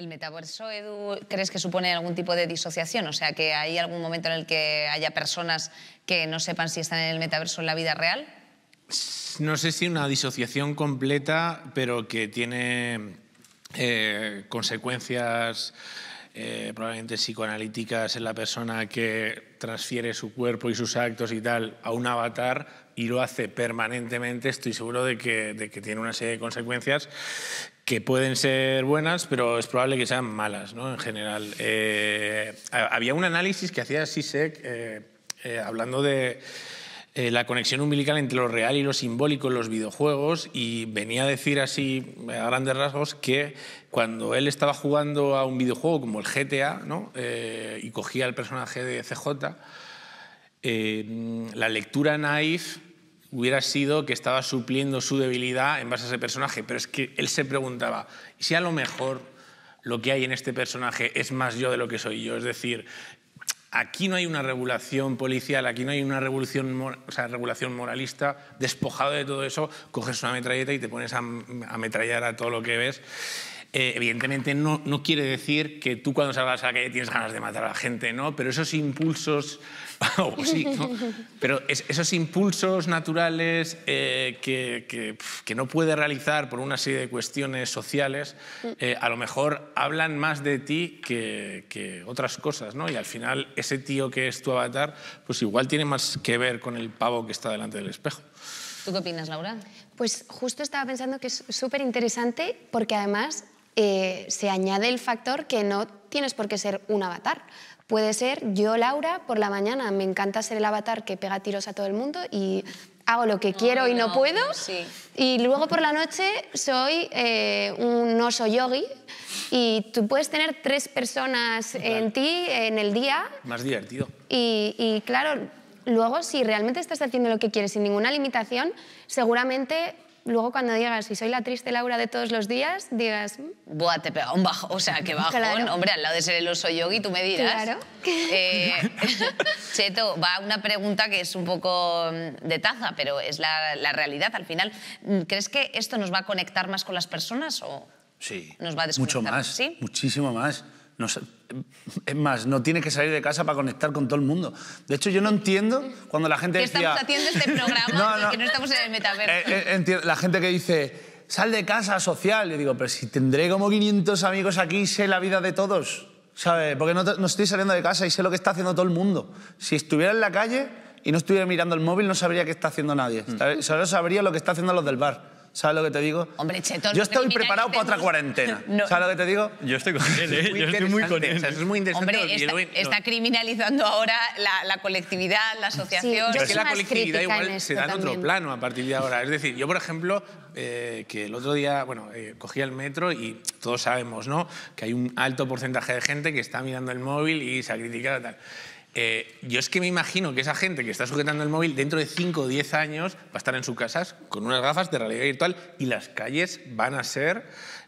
¿El metaverso, Edu, crees que supone algún tipo de disociación? O sea, que hay algún momento en el que haya personas que no sepan si están en el metaverso en la vida real? No sé si una disociación completa, pero que tiene eh, consecuencias eh, probablemente psicoanalíticas en la persona que transfiere su cuerpo y sus actos y tal a un avatar y lo hace permanentemente, estoy seguro de que tiene una serie de consecuencias que pueden ser buenas, pero es probable que sean malas, ¿no? En general. Eh, había un análisis que hacía Sisek eh, eh hablando de eh, la conexión umbilical entre lo real y lo simbólico en los videojuegos y venía a decir así, a grandes rasgos, que cuando él estaba jugando a un videojuego como el GTA, ¿no? y cogía el personaje de CJ, la lectura naive hubiera sido que estaba supliendo su debilidad en base a ese personaje, pero es que él se preguntaba, si a lo mejor lo que hay en este personaje es más yo de lo que soy yo? Es decir, aquí no hay una regulación policial, aquí no hay una regulación moralista, despojado de todo eso, coges una metralleta y te pones a ametrallar a todo lo que ves. Eh, evidentemente no, no, quiere decir que tú cuando salgas a la calle tienes ganas de matar a la gente, ¿no? Pero esos impulsos, o sí, ¿no? Pero esos impulsos naturales eh, que, que, no puede realizar por una serie de cuestiones sociales, eh, a lo mejor hablan más de ti que, que, otras cosas, ¿no? Y al final ese tío que es tu avatar, pues igual tiene más que ver con el pavo que está delante del espejo. ¿Tú qué opinas, Laura? Pues justo estaba pensando que es súper interesante porque además eh, se añade el factor que no tienes por qué ser un avatar. Puede ser yo, Laura, por la mañana me encanta ser el avatar que pega tiros a todo el mundo y hago lo que quiero y no, puedo. Y luego por la noche soy eh, un oso yogi y tú puedes tener tres personas en ti en el día. Más divertido. Y, y claro, luego si realmente estás haciendo lo que quieres sin ninguna limitación, seguramente luego cuando digas, si soy la triste Laura de todos los días, digas... Buah, te un bajo, o sea, qué bajón. Hombre, al lado de ser el oso yogi, tú me dirás. Claro. Eh, Cheto, va una pregunta que es un poco mm, de taza, pero es la, la, realidad al final. ¿Crees que esto nos va a conectar más con las personas o...? Sí, nos va a mucho más, ¿Sí? muchísimo más. No, es más, no tiene que salir de casa para conectar con todo el mundo. De hecho, yo no entiendo cuando la gente dice decía... estamos haciendo este programa que no estamos en el metaverso. Eh, eh, la gente que dice, sal de casa, social. Y digo, pero si tendré como 500 amigos aquí sé la vida de todos, ¿sabes? Porque no, no estoy saliendo de casa y sé lo que está haciendo todo el mundo. Si estuviera en la calle y no estuviera mirando el móvil, no sabría qué está haciendo nadie. Mm. Solo sabría lo que está haciendo los del bar. ¿Sabes lo que te digo? Hombre, Cheto, Yo estoy preparado para otra cuarentena. ¿Sabes lo que te digo? Yo estoy con él, eh, Yo muy con él. es muy interesante. Hombre, está, criminalizando ahora la, colectividad, la asociación. yo es que la colectividad igual se da en otro plano a partir de ahora. Es decir, yo, por ejemplo, eh, que el otro día, bueno, eh, cogí el metro y todos sabemos, ¿no? Que hay un alto porcentaje de gente que está mirando el móvil y se ha criticado tal. Eh, yo es que me imagino que esa gente que está sujetando el móvil dentro de 5 o 10 años va a estar en sus casas con unas gafas de realidad virtual y las calles van a ser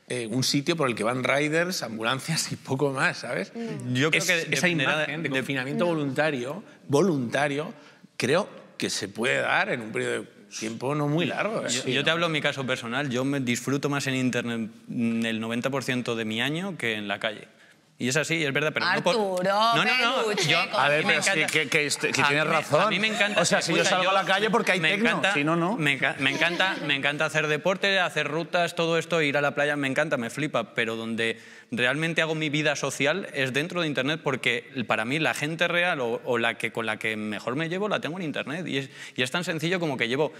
eh, un sitio por el que van riders, ambulancias y poco más, ¿sabes? Mm. Yo creo que esa imagen de, confinamiento voluntario, voluntario, creo que se puede dar en un periodo de tiempo no muy largo. ¿eh? Yo, te hablo en mi caso personal, yo me disfruto más en Internet mm, el 90% de mi año que en la calle. Y es así, es verdad, pero no No, no, a ver, pero que, este, tienes razón. A mí me encanta... O sea, si yo salgo a la calle porque hay me si no, no. Me, encanta, hacer deporte, hacer rutas, todo esto, ir a la playa, me encanta, me flipa, pero donde realmente hago mi vida social es dentro de Internet porque para mí la gente real o, la que, con la que mejor me llevo la tengo en Internet. y es tan sencillo como que llevo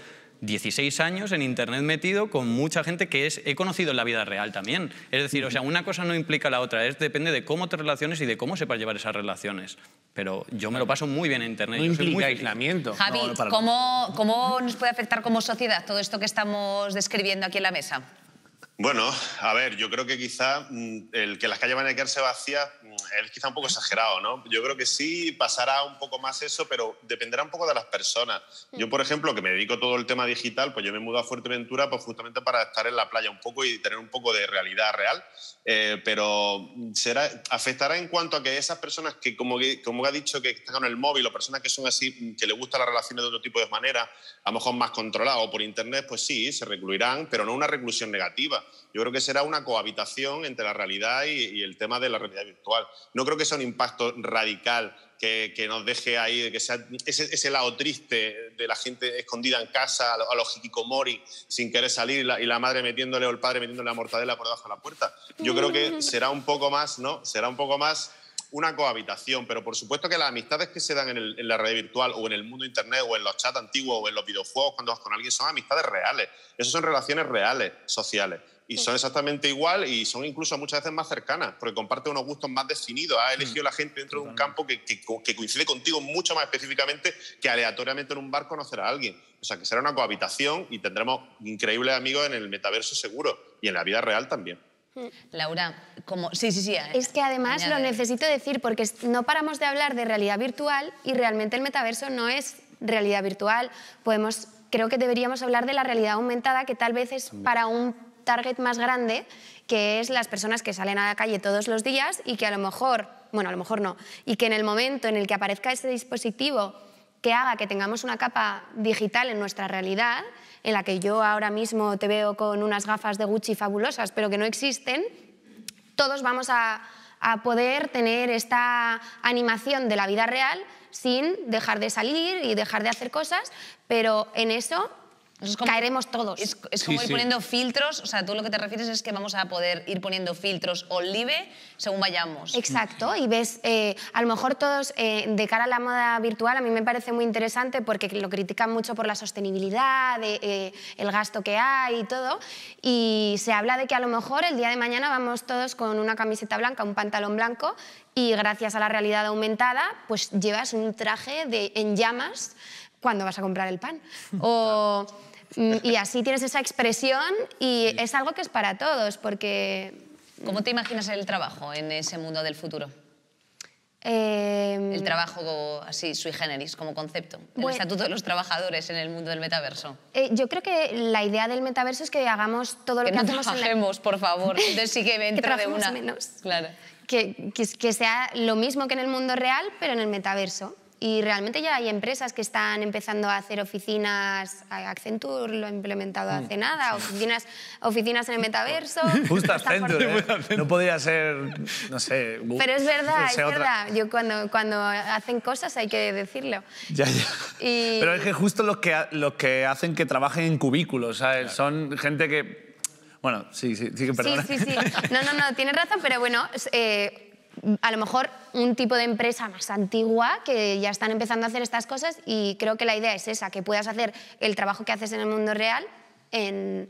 16 años en Internet metido con mucha gente que es, he conocido en la vida real también. Es decir, o sea, una cosa no implica la otra, es, depende de cómo te relaciones y de cómo sepas llevar esas relaciones. Pero yo me lo paso muy bien en Internet. No yo muy aislamiento. Javi, ¿cómo, nos puede afectar como sociedad todo esto que estamos describiendo aquí en la mesa? Bueno, a ver, yo creo que quizá mm, el que las calles van a quedarse vacías es quizá un poco exagerado, ¿no? Yo creo que sí pasará un poco más eso, pero dependerá un poco de las personas. Yo, por mm. ejemplo, que me dedico todo el tema digital, pues yo me mudo a Fuerteventura pues justamente para estar en la playa un poco y tener un poco de realidad real, eh, pero será, afectará en cuanto a que esas personas que, como, como ha dicho, que están con el móvil o personas que son así, mm, que les gustan las relaciones de otro tipo de manera, a lo mejor más controlado por Internet, pues sí, se recluirán, pero no una reclusión negativa. Yo creo que será una cohabitación entre la realidad y el tema de la realidad virtual no creo que sea un impacto radical que, nos deje ahí, que sea ese, lado triste de la gente escondida en casa, a los hikikomori sin querer salir y la, madre metiéndole o el padre metiéndole la mortadela por debajo de la puerta. Yo creo que será un poco más, ¿no? Será un poco más una cohabitación, pero por supuesto que las amistades que se dan en, la red virtual o en el mundo internet o en los chats antiguos o en los videojuegos cuando vas con alguien son amistades reales. Esas son relaciones reales, sociales y son exactamente igual y son incluso muchas veces más cercanas, porque comparte unos gustos más definidos. Ha elegido mm. la gente dentro de un campo que, que, coincide contigo mucho más específicamente que aleatoriamente en un bar conocer a alguien. O sea, que será una cohabitación y tendremos increíbles amigos en el metaverso seguro y en la vida real también. Mm. Laura, como... Sí, sí, sí. Es que además lo necesito decir porque no paramos de hablar de realidad virtual y realmente el metaverso no es realidad virtual. Podemos... Creo que deberíamos hablar de la realidad aumentada, que tal vez es mm. para un target más grande, que es las personas que salen a la calle todos los días y que a lo mejor, bueno, a lo mejor no, y que en el momento en el que aparezca ese dispositivo que haga que tengamos una capa digital en nuestra realidad, en la que yo ahora mismo te veo con unas gafas de Gucci fabulosas, pero que no existen, todos vamos a, a poder tener esta animación de la vida real sin dejar de salir y dejar de hacer cosas, pero en eso Caeremos todos. Es, como ir poniendo filtros, o sea, tú lo que te refieres es que vamos a poder ir poniendo filtros olive según vayamos. Exacto, y ves, eh, a lo mejor todos, eh, de cara a la moda virtual, a mí me parece muy interesante porque lo critican mucho por la sostenibilidad, eh, el gasto que hay y todo, y se habla de que a lo mejor el día de mañana vamos todos con una camiseta blanca, un pantalón blanco, y gracias a la realidad aumentada, pues llevas un traje de, en llamas ¿cuándo vas a comprar el pan? Mm, y así tienes esa expresión y es algo que es para todos, porque... ¿Cómo te imaginas el trabajo en ese mundo del futuro? Eh, el trabajo así, sui generis, como concepto. El estatuto de los trabajadores en el mundo del metaverso. Eh, yo creo que la idea del metaverso es que hagamos todo lo que, hacemos trabajemos, por favor. Entonces sí que de una... menos. Claro. que, que sea lo mismo que en el mundo real, pero en el metaverso. Y realmente ya hay empresas que están empezando a hacer oficinas, Accenture lo ha implementado mm. hace nada, oficinas, oficinas en el metaverso. ¿eh? Justo Accenture, no podría ser, no sé. Pero es verdad, es verdad. Yo cuando, cuando hacen cosas hay que decirlo. Ya, ya. Pero es que justo los que, los que hacen que trabajen en cubículos, son gente que... Bueno, sí, sí, sí, Sí, sí, sí. No, no, no, tienes razón, pero bueno... Eh, a lo mejor un tipo de empresa más antigua que ya están empezando a hacer estas cosas y creo que la idea es esa, que puedas hacer el trabajo que haces en el mundo real en,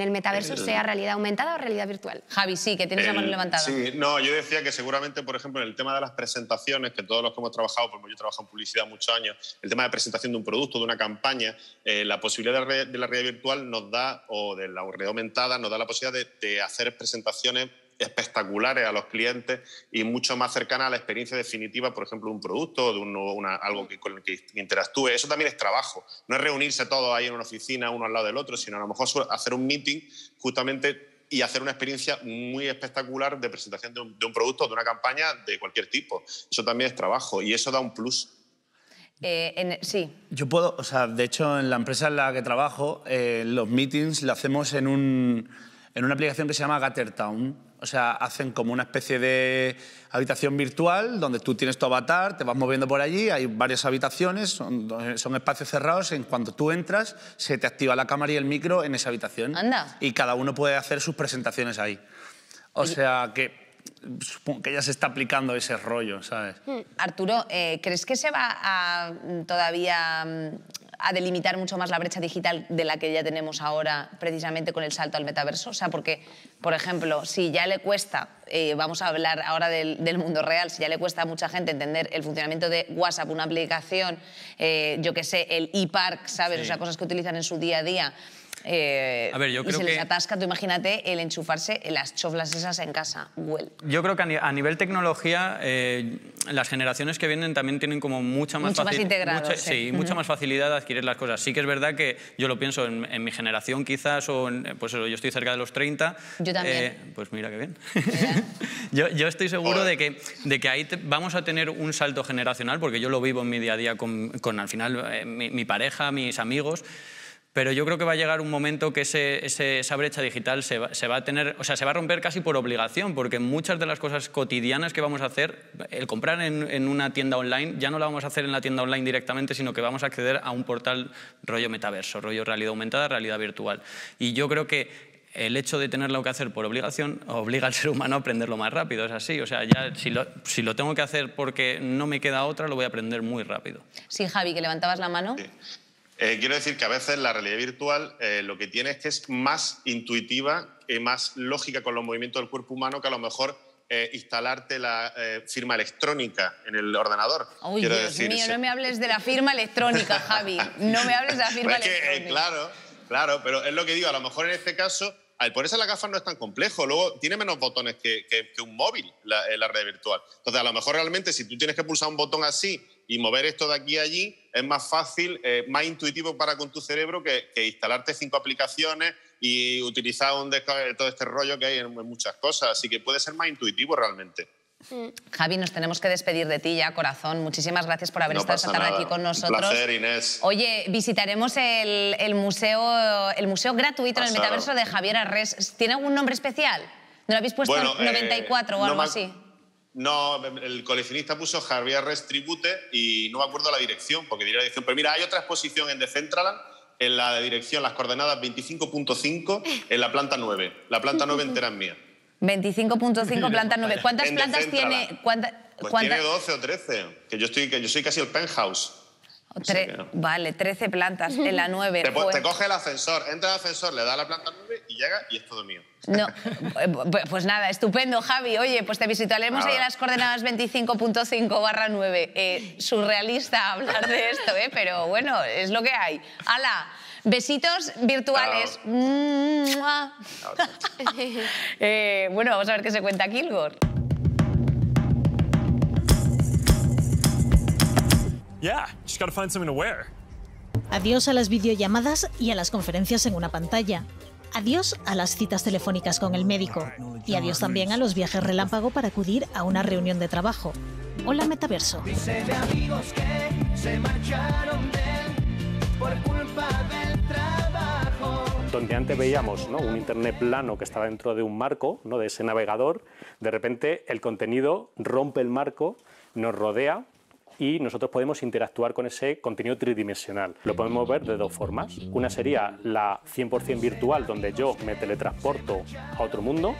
el metaverso, sea realidad aumentada o realidad virtual. Javi, sí, que tienes la mano levantada. Sí, no, yo decía que seguramente, por ejemplo, en el tema de las presentaciones, que todos los que hemos trabajado, porque yo he trabajado en publicidad muchos años, el tema de presentación de un producto, de una campaña, eh, la posibilidad de la, realidad virtual nos da, o de la realidad aumentada, nos da la posibilidad de hacer presentaciones espectaculares a los clientes y mucho más cercana a la experiencia definitiva, por ejemplo, de un producto o de algo que, con el que interactúe. Eso también es trabajo. No es reunirse todos ahí en una oficina, uno al lado del otro, sino a lo mejor hacer un meeting justamente y hacer una experiencia muy espectacular de presentación de un, de un producto, de una campaña, de cualquier tipo. Eso también es trabajo y eso da un plus. Eh, sí. Yo puedo, o sea, de hecho, en la empresa en la que trabajo, eh, los meetings los hacemos en, un, en una aplicación que se llama Town. O sea, hacen como una especie de habitación virtual donde tú tienes tu avatar, te vas moviendo por allí, hay varias habitaciones, son, espacios cerrados. En cuanto tú entras, se te activa la cámara y el micro en esa habitación. Anda. Y cada uno puede hacer sus presentaciones ahí. O sea que que ya se está aplicando ese rollo, ¿sabes? Hmm. Arturo, eh, ¿crees que se va a todavía mm, a delimitar mucho más la brecha digital de la que ya tenemos ahora precisamente con el salto al metaverso? O sea, porque, por ejemplo, si ya le cuesta, eh, vamos a hablar ahora del, mundo real, si ya le cuesta a mucha gente entender el funcionamiento de WhatsApp, una aplicación, eh, yo qué sé, el e-park, ¿sabes? O sea, cosas que utilizan en su día a día. Eh, a ver, yo creo y se les atasca, tú imagínate el enchufarse las choflas esas en casa. Yo creo que a, nivel tecnología, eh, las generaciones que vienen también tienen como mucha más, Mucho mucha, sí. mucha más facilidad de adquirir las cosas. Sí que es verdad que yo lo pienso en, mi generación quizás, o pues yo estoy cerca de los 30. Yo también. Eh, pues mira qué bien. yo, yo, estoy seguro oh. de que, de que ahí vamos a tener un salto generacional, porque yo lo vivo en mi día a día con, con al final mi pareja, mis amigos pero yo creo que va a llegar un momento que esa brecha digital se va, a tener, o sea, se va a romper casi por obligación, porque muchas de las cosas cotidianas que vamos a hacer, el comprar en, una tienda online, ya no la vamos a hacer en la tienda online directamente, sino que vamos a acceder a un portal rollo metaverso, rollo realidad aumentada, realidad virtual. Y yo creo que el hecho de tenerlo que hacer por obligación obliga al ser humano a aprenderlo más rápido, es así. O sea, ya si lo, tengo que hacer porque no me queda otra, lo voy a aprender muy rápido. Sí, Javi, que levantabas la mano. Eh, quiero decir que a veces la realidad virtual eh, lo que tiene es que es más intuitiva y más lógica con los movimientos del cuerpo humano que a lo mejor eh, instalarte la firma electrónica en el ordenador. Dios mío, no me hables de la firma electrónica, Javi. No me hables de la firma electrónica. claro, claro, pero es lo que digo. A lo mejor en este caso, al eso la gafas no es tan complejo. Luego tiene menos botones que, un móvil la, la, red virtual. Entonces, a lo mejor realmente si tú tienes que pulsar un botón así y mover esto de aquí a allí es más fácil, eh, más intuitivo para con tu cerebro que, instalarte cinco aplicaciones y utilizar un todo este rollo que hay en, muchas cosas. Así que puede ser más intuitivo realmente. Mm. Javi, nos tenemos que despedir de ti ya, corazón. Muchísimas gracias por haber estado esta tarde aquí con nosotros. Un placer, Inés. Oye, visitaremos el, museo, el museo gratuito del en el metaverso de Javier Arres. ¿Tiene algún nombre especial? ¿No lo habéis puesto 94 o eh, algo así? No, el coleccionista puso Javier Restribute y no me acuerdo la dirección, porque diría la dirección. Pero mira, hay otra exposición en Decentraland, en la dirección, las coordenadas 25.5, eh. en la planta 9. La planta 9 entera es mía. 25.5, planta 9. ¿Cuántas plantas tiene? Pues tiene 12 o 13, que yo, estoy, que yo soy casi el penthouse. Vale, 13 plantas en la 9. Te, te, pues coge el ascensor, entra al ascensor, le da la planta 9 y llega y es todo mío. No, eh, pues nada, estupendo, Javi. Oye, pues te visitaremos ahí en las coordenadas 25.5 barra 9. Eh, surrealista hablar de esto, eh, pero bueno, es lo que hay. ¡Hala! Besitos virtuales. Mm, bueno, vamos a ver qué se cuenta Kilgore. Adiós a las videollamadas y a las conferencias en una pantalla. Adiós a las citas telefónicas con el médico. Y adiós también a los viajes relámpago para acudir a una reunión de trabajo. Hola Metaverso. Donde antes veíamos un internet plano que estaba dentro de un marco, ¿no? de ese navegador, de repente el contenido rompe el marco, nos rodea y nosotros podemos interactuar con ese contenido tridimensional. Lo podemos ver de dos formas. Una sería la 100% virtual, donde yo me teletransporto a otro mundo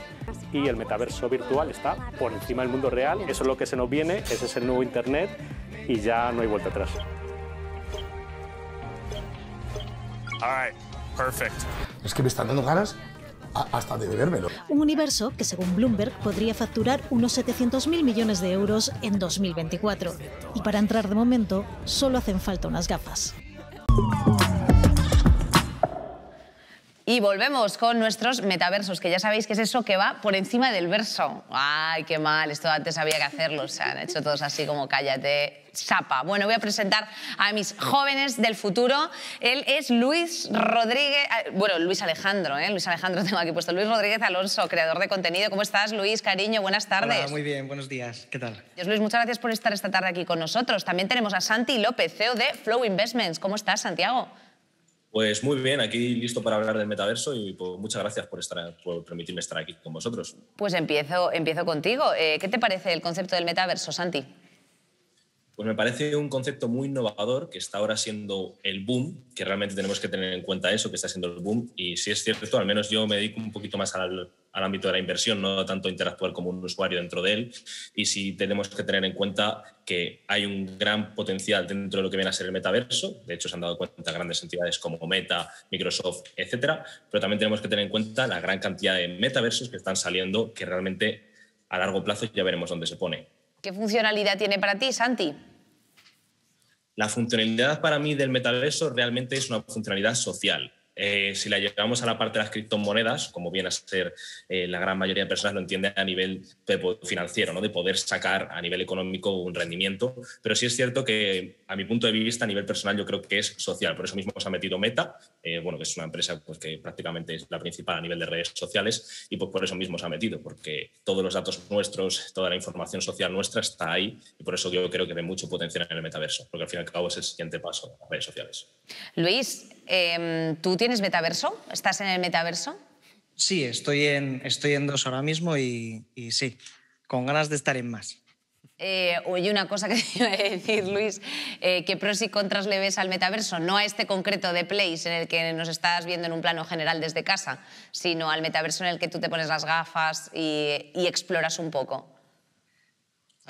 y el metaverso virtual está por encima del mundo real. Eso es lo que se nos viene, ese es el nuevo Internet y ya no hay vuelta atrás. All right. Perfect. Es que me están dando ganas hasta de bebérmelo. Un universo que, según Bloomberg, podría facturar unos 700.000 millones de euros en 2024. Y para entrar de momento, solo hacen falta unas gafas. Y volvemos con nuestros metaversos, que ya sabéis que es eso que va por encima del verso. Ay, qué mal, esto antes había que hacerlo. Se han hecho todos así como cállate, Sapa. Bueno, voy a presentar a mis jóvenes del futuro. Él es Luis Rodríguez, eh, bueno, Luis Alejandro, ¿eh? Luis Alejandro tengo aquí puesto. Luis Rodríguez Alonso, creador de contenido. ¿Cómo estás, Luis? Cariño, buenas tardes. Hola, muy bien, buenos días. ¿Qué tal? Luis, muchas gracias por estar esta tarde aquí con nosotros. También tenemos a Santi López, CEO de Flow Investments. ¿Cómo estás, Santiago? Pues muy bien, aquí listo para hablar del metaverso y pues, muchas gracias por, estar, por permitirme estar aquí con vosotros. Pues empiezo, empiezo contigo. Eh, ¿Qué te parece el concepto del metaverso, Santi? pues me parece un concepto muy innovador que está ahora siendo el boom, que realmente tenemos que tener en cuenta eso, que está siendo el boom. Y si es cierto, al menos yo me dedico un poquito más al, ámbito de la inversión, no tanto interactuar como un usuario dentro de él. Y si tenemos que tener en cuenta que hay un gran potencial dentro de lo que viene a ser el metaverso. De hecho, se han dado cuenta grandes entidades como Meta, Microsoft, etcétera. Pero también tenemos que tener en cuenta la gran cantidad de metaversos que están saliendo, que realmente a largo plazo ya veremos dónde se pone. ¿Qué funcionalidad tiene para ti, Santi? La funcionalidad para mí del metaverso realmente es una funcionalidad social. Eh, si la llevamos a la parte de las criptomonedas, como viene a ser eh, la gran mayoría de personas lo entiende a nivel financiero, ¿no? de poder sacar a nivel económico un rendimiento, pero sí es cierto que a mi punto de vista, a nivel personal, yo creo que es social. Por eso mismo se ha metido Meta, eh, bueno, que es una empresa pues, que prácticamente es la principal a nivel de redes sociales y pues, por eso mismo se ha metido, porque todos los datos nuestros, toda la información social nuestra está ahí y por eso yo creo que ve mucho potencial en el metaverso, porque al fin y al cabo es el siguiente paso a las redes sociales. Luis, Em, ¿Tú tienes metaverso? ¿Estás en el metaverso? Sí, estoy en, estoy en dos ahora mismo y, sí, con ganas de estar en más. Eh, oye, una cosa que te iba a decir, Luis, eh, ¿qué pros y contras le ves al metaverso? No a este concreto de Place en el que nos estás viendo en un plano general desde casa, sino al metaverso en el que tú te pones las gafas y exploras un poco.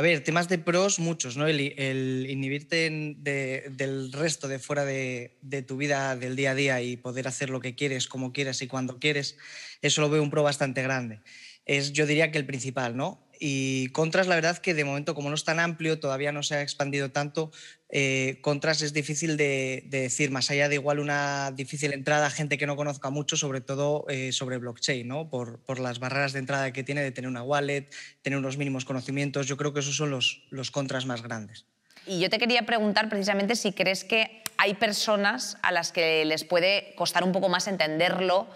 A ver, temas de pros muchos, ¿no? El, inhibirte del resto de fuera de, tu vida del día a día y poder hacer lo que quieres, como quieras y cuando quieres, eso lo veo un pro bastante grande. Es, yo diría que el principal, ¿no? Y Contras, la verdad que de momento, como no es tan amplio, todavía no se ha expandido tanto. Eh, contras es difícil de, decir, más allá de igual una difícil entrada a gente que no conozca mucho, sobre todo eh, sobre blockchain, ¿no? Por, las barreras de entrada que tiene de tener una wallet, tener unos mínimos conocimientos. Yo creo que esos son los, los contras más grandes. Y yo te quería preguntar precisamente si crees que hay personas a las que les puede costar un poco más entenderlo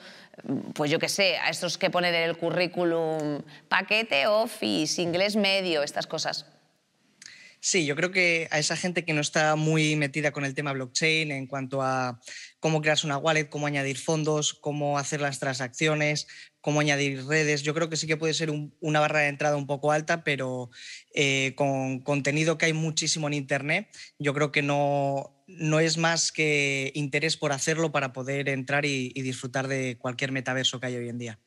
pues yo qué sé, a estos que ponen en el currículum paquete, office, inglés medio, estas cosas. Sí, yo creo que a esa gente que no está muy metida con el tema blockchain en cuanto a cómo crear una wallet, cómo añadir fondos, cómo hacer las transacciones, cómo añadir redes. Yo creo que sí que puede ser una barra de entrada un poco alta, pero eh, con contenido que hay muchísimo en Internet, yo creo que no, no es más que interés por hacerlo para poder entrar y, y disfrutar de cualquier metaverso que hay hoy en día.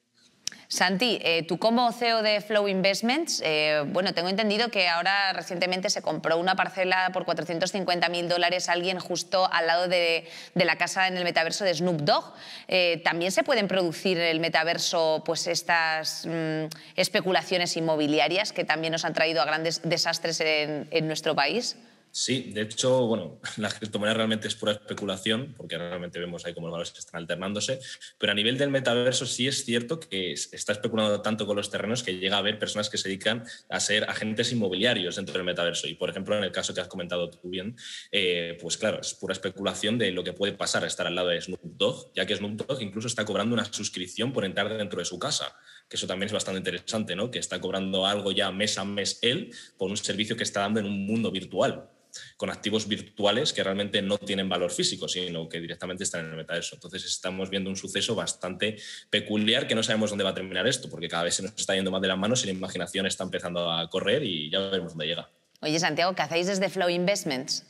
Santi, eh, tú como CEO de Flow Investments, eh, bueno, tengo entendido que ahora recientemente se compró una parcela por 450.000 mil dólares a alguien justo al lado de, la casa en el metaverso de Snoop Dogg. Eh, ¿También se pueden producir en el metaverso pues estas mm, especulaciones inmobiliarias que también nos han traído a grandes desastres en nuestro país? Sí, de hecho, bueno, la criptomoneda realmente es pura especulación, porque realmente vemos ahí como los valores están alternándose, pero a nivel del metaverso sí es cierto que está especulando tanto con los terrenos que llega a haber personas que se dedican a ser agentes inmobiliarios dentro del metaverso. Y, por ejemplo, en el caso que has comentado tú bien, eh, pues claro, es pura especulación de lo que puede pasar estar al lado de Snoop Dogg, ya que Snoop Dogg incluso está cobrando una suscripción por entrar dentro de su casa que eso también es bastante interesante, ¿no? Que está cobrando algo ya mes a mes él por un servicio que está dando en un mundo virtual con activos virtuales que realmente no tienen valor físico, sino que directamente están en el metaverso. Entonces estamos viendo un suceso bastante peculiar que no sabemos dónde va a terminar esto, porque cada vez se nos está yendo más de las manos y la imaginación está empezando a correr y ya veremos dónde llega. Oye, Santiago, ¿qué hacéis desde Flow Investments?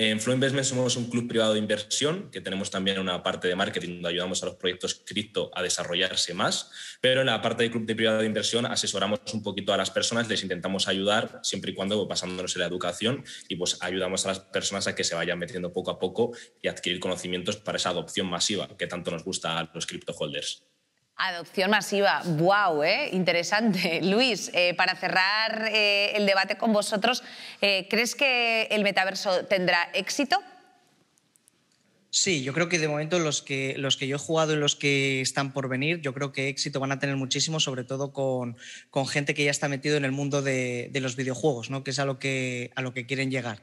En Flow Investment somos un club privado de inversión que tenemos también una parte de marketing donde ayudamos a los proyectos cripto a desarrollarse más, pero en la parte de club de privado de inversión asesoramos un poquito a las personas, les intentamos ayudar siempre y cuando pasándonos pues, en la educación y pues ayudamos a las personas a que se vayan metiendo poco a poco y adquirir conocimientos para esa adopción masiva que tanto nos gusta a los cripto holders. Adopción masiva, wow, ¿eh? interesante. Luis, eh, para cerrar eh, el debate con vosotros, eh, ¿crees que el metaverso tendrá éxito? Sí, yo creo que de momento los que, los que yo he jugado y los que están por venir, yo creo que éxito van a tener muchísimo, sobre todo con, gente que ya está metido en el mundo de, de los videojuegos, ¿no? que es a lo que, a lo que quieren llegar.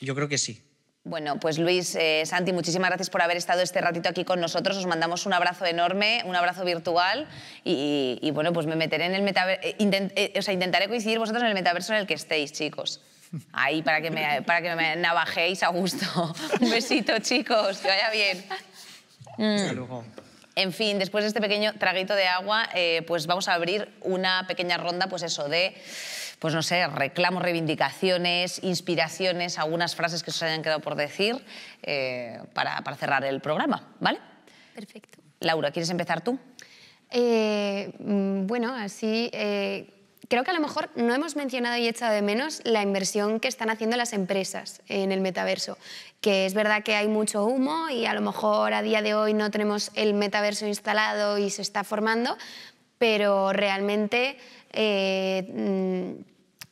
Yo creo que sí. Bueno, pues Luis, eh, Santi, muchísimas gracias por haber estado este ratito aquí con nosotros. Os mandamos un abrazo enorme, un abrazo virtual y, bueno, pues me meteré en el metaverso, eh, eh, o sea, intentaré coincidir vosotros en el metaverso en el que estéis, chicos. Ahí, para que me, para que me navajéis a gusto. Un besito, chicos, que vaya bien. Hasta luego. En fin, después de este pequeño traguito de agua, eh, pues vamos a abrir una pequeña ronda, pues eso, de, pues no sé, reclamos, reivindicaciones, inspiraciones, algunas frases que os hayan quedado por decir eh, para, cerrar el programa, ¿vale? Perfecto. Laura, ¿quieres empezar tú? Eh, mm, bueno, así creo que a lo mejor no hemos mencionado y echado de menos la inversión que están haciendo las empresas en el metaverso, que es verdad que hay mucho humo y a lo mejor a día de hoy no tenemos el metaverso instalado y se está formando, pero realmente... Eh, mm,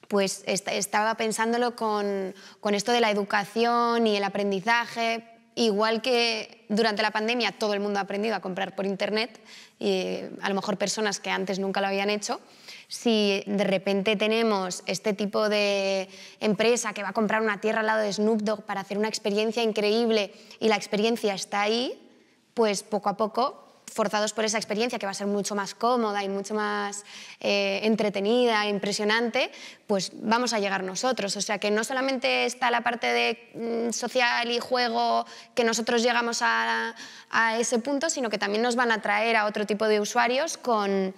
pues estaba pensándolo con, con esto de la educación y el aprendizaje, igual que durante la pandemia todo el mundo ha aprendido a comprar por Internet, y eh, a lo mejor personas que antes nunca lo habían hecho, si de repente tenemos este tipo de empresa que va a comprar una tierra al lado de Snoop Dogg para hacer una experiencia increíble y la experiencia está ahí, pues poco a poco forzados por esa experiencia que va a ser mucho más cómoda y mucho más eh, entretenida, impresionante, pues vamos a llegar nosotros. O sea que no solamente está la parte de mm, social y juego que nosotros llegamos a, a ese punto, sino que también nos van a atraer a otro tipo de usuarios con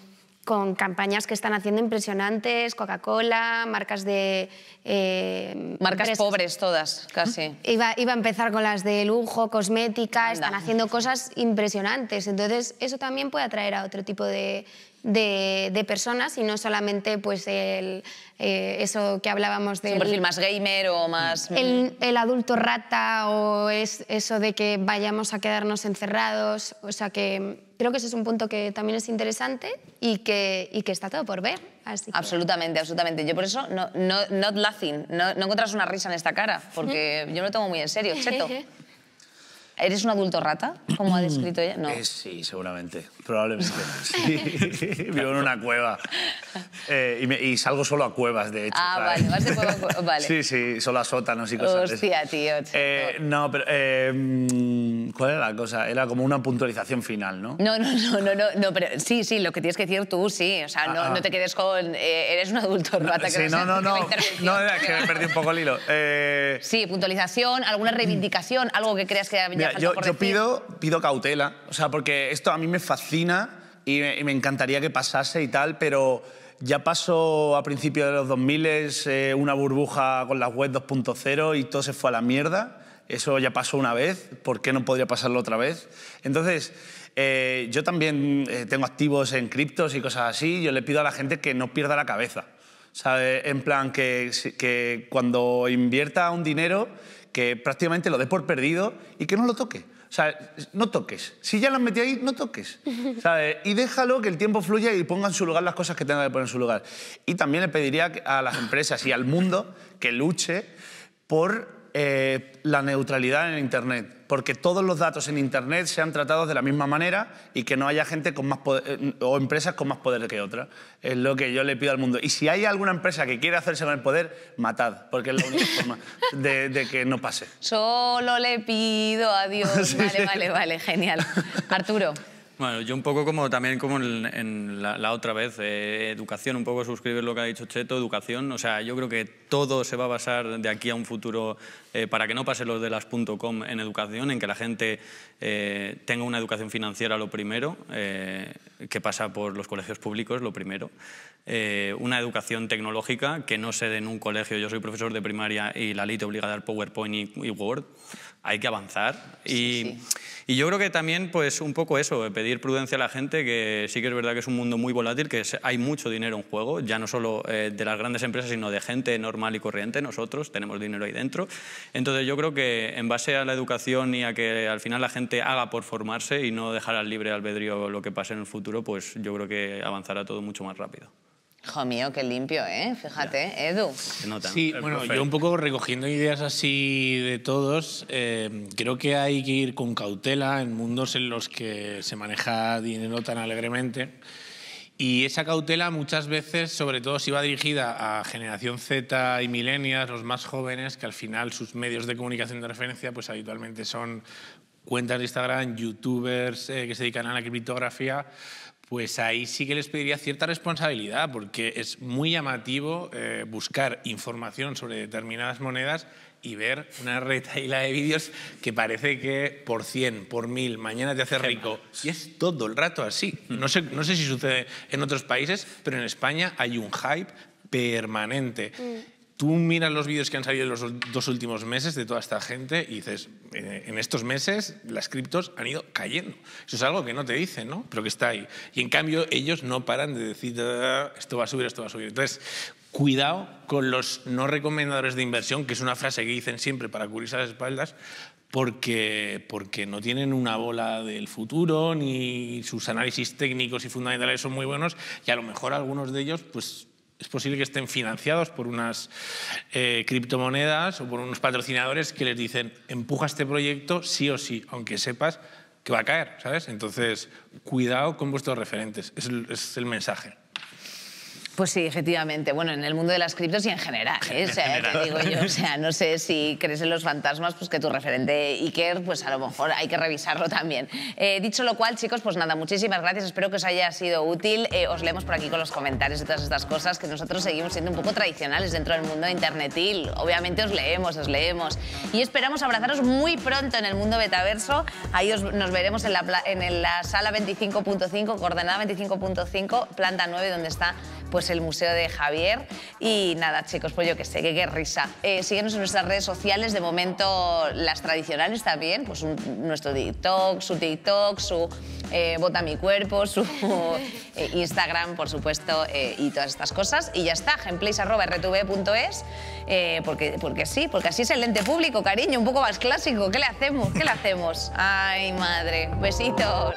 con campañas que están haciendo impresionantes, Coca-Cola, marcas de... Eh, marcas pobres todas, casi. Iba, a empezar con las de lujo, cosmética, están haciendo cosas impresionantes. Entonces, eso también puede atraer a otro tipo de, de, personas y no solamente pues el, eh, eso que hablábamos de... Un perfil más gamer o más... El, mm. el, adulto rata o es eso de que vayamos a quedarnos encerrados. O sea que creo que ese es un punto que también es interesante y que, y que está todo por ver. Así Absolutamente, absolutamente. Yo por eso no, no not laughing, no, encontras una risa en esta cara porque yo me lo tomo muy en serio, cheto. ¿Eres un adulto rata, como ha descrito ella? No. Eh, sí, seguramente. Probablemente. Vivo en una cueva. Eh, y, salgo solo a cuevas, de hecho. Ah, vale, vas de Sí, sí, solo a sótanos y cosas así. Hostia, tío. Eh, no, pero. Em, ¿Cuál era la cosa? Era como una puntualización final, ¿no? No, no, no, no, no, pero sí, sí, lo que tienes que decir tú, sí. O sea, no, ah, ah. no, te quedes con. Eh, eres un adulto rata. sí, no, no, no. No, era que me perdí un poco el hilo. Sí, puntualización, alguna reivindicación, algo que creas que. haya yo, pido, pido cautela, o sea, porque esto a mí me fascina y me, encantaría que pasase y tal, pero ya pasó a principios de los 2000 eh, una burbuja con las web 2.0 y todo se fue a la mierda. Eso ya pasó una vez, ¿por qué no podría pasarlo otra vez? Entonces, eh, yo también eh, tengo activos en criptos y cosas así, yo le pido a la gente que no pierda la cabeza. ¿sabe? En plan, que, que cuando invierta un dinero, que prácticamente lo dé por perdido y que no lo toque. O sea, no toques. Si ya las metí ahí, no toques. Y déjalo que el tiempo fluya y ponga en su lugar las cosas que tenga que poner en su lugar. Y también le pediría a las empresas y al mundo que luche por eh, la neutralidad en Internet porque todos los datos en Internet sean tratados de la misma manera y que no haya gente con más poder, eh, o empresas con más poder que otra. Es lo que yo le pido al mundo. Y si hay alguna empresa que quiere hacerse con el poder, matad, porque es la única forma de, que no pase. Solo le pido a Dios. Vale, vale, vale, genial. Arturo. Bueno, yo un poco como también como en, la, otra vez, eh, educación, un poco suscribir lo que ha dicho Cheto, educación, o sea, yo creo que todo se va a basar de aquí a un futuro, eh, para que no pase los de las.com en educación, en que la gente eh, tenga una educación financiera lo primero, que pasa por los colegios públicos lo primero, una educación tecnológica que no se dé en un colegio, yo soy profesor de primaria y la ley te obliga a dar PowerPoint y Word, hay que avanzar. y, yo creo que también, pues un poco eso, eh, pedir prudencia a la gente, que sí que es verdad que es un mundo muy volátil, que hay mucho dinero en juego, ya no solo eh, de las grandes empresas, sino de gente normal y corriente. Nosotros tenemos dinero ahí dentro. Entonces yo creo que en base a la educación y a que al final la gente haga por formarse y no dejar al libre albedrío lo que pase en el futuro, pues yo creo que avanzará todo mucho más rápido. Hijo mío, qué limpio, ¿eh? Fíjate, Edu. Sí, bueno, yo un poco recogiendo ideas así de todos, eh, creo que hay que ir con cautela en mundos en los que se maneja dinero tan alegremente. Y esa cautela muchas veces, sobre todo si va dirigida a generación Z y milenias, los más jóvenes, que al final sus medios de comunicación de referencia pues habitualmente son cuentas de Instagram, youtubers eh, que se dedican a la criptografía, pues ahí sí que les pediría cierta responsabilidad, porque es muy llamativo eh, buscar información sobre determinadas monedas y ver una retaila de vídeos que parece que por 100, por 1000, mañana te hace rico. Y es todo el rato así. No sé, no sé si sucede en otros países, pero en España hay un hype permanente. Mm tú miras los vídeos que han salido en los dos últimos meses de toda esta gente y dices, en estos meses las criptos han ido cayendo. Eso es algo que no te dicen, ¿no? Pero que está ahí. Y en cambio ellos no paran de decir, ah, esto va a subir, esto va a subir. Entonces, cuidado con los no recomendadores de inversión, que es una frase que dicen siempre para cubrirse las espaldas, porque, porque no tienen una bola del futuro, ni sus análisis técnicos y fundamentales son muy buenos, y a lo mejor algunos de ellos, pues es posible que estén financiados por unas eh, criptomonedas o por unos patrocinadores que les dicen empuja este proyecto sí o sí, aunque sepas que va a caer, ¿sabes? Entonces, cuidado con vuestros referentes, es el mensaje. Pues sí, efectivamente. Bueno, en el mundo de las criptos y en general, ¿eh? o sea, no sé si crees en los fantasmas, pues que tu referente Iker, pues a lo mejor hay que revisarlo también. Eh, dicho lo cual, chicos, pues nada, muchísimas gracias. Espero que os haya sido útil. Eh, os leemos por aquí con los comentarios y todas estas cosas, que nosotros seguimos siendo un poco tradicionales dentro del mundo internetil. Obviamente os leemos, os leemos. Y esperamos abrazaros muy pronto en el mundo betaverso. Ahí nos veremos en la, en la sala 25.5, coordenada 25.5, planta 9, donde está pues el Museo de Javier. Y nada, chicos, pues yo que sé, que qué risa. Eh, síguenos en nuestras redes sociales, de momento las tradicionales también, pues nuestro TikTok, su TikTok, su eh, Bota mi cuerpo, su eh, Instagram, por supuesto, y todas estas cosas. Y ya está, gameplays.rtv.es, porque, porque sí, porque así es el lente público, cariño, un poco más clásico. ¿Qué le hacemos? ¿Qué le hacemos? Ay, madre. Besitos.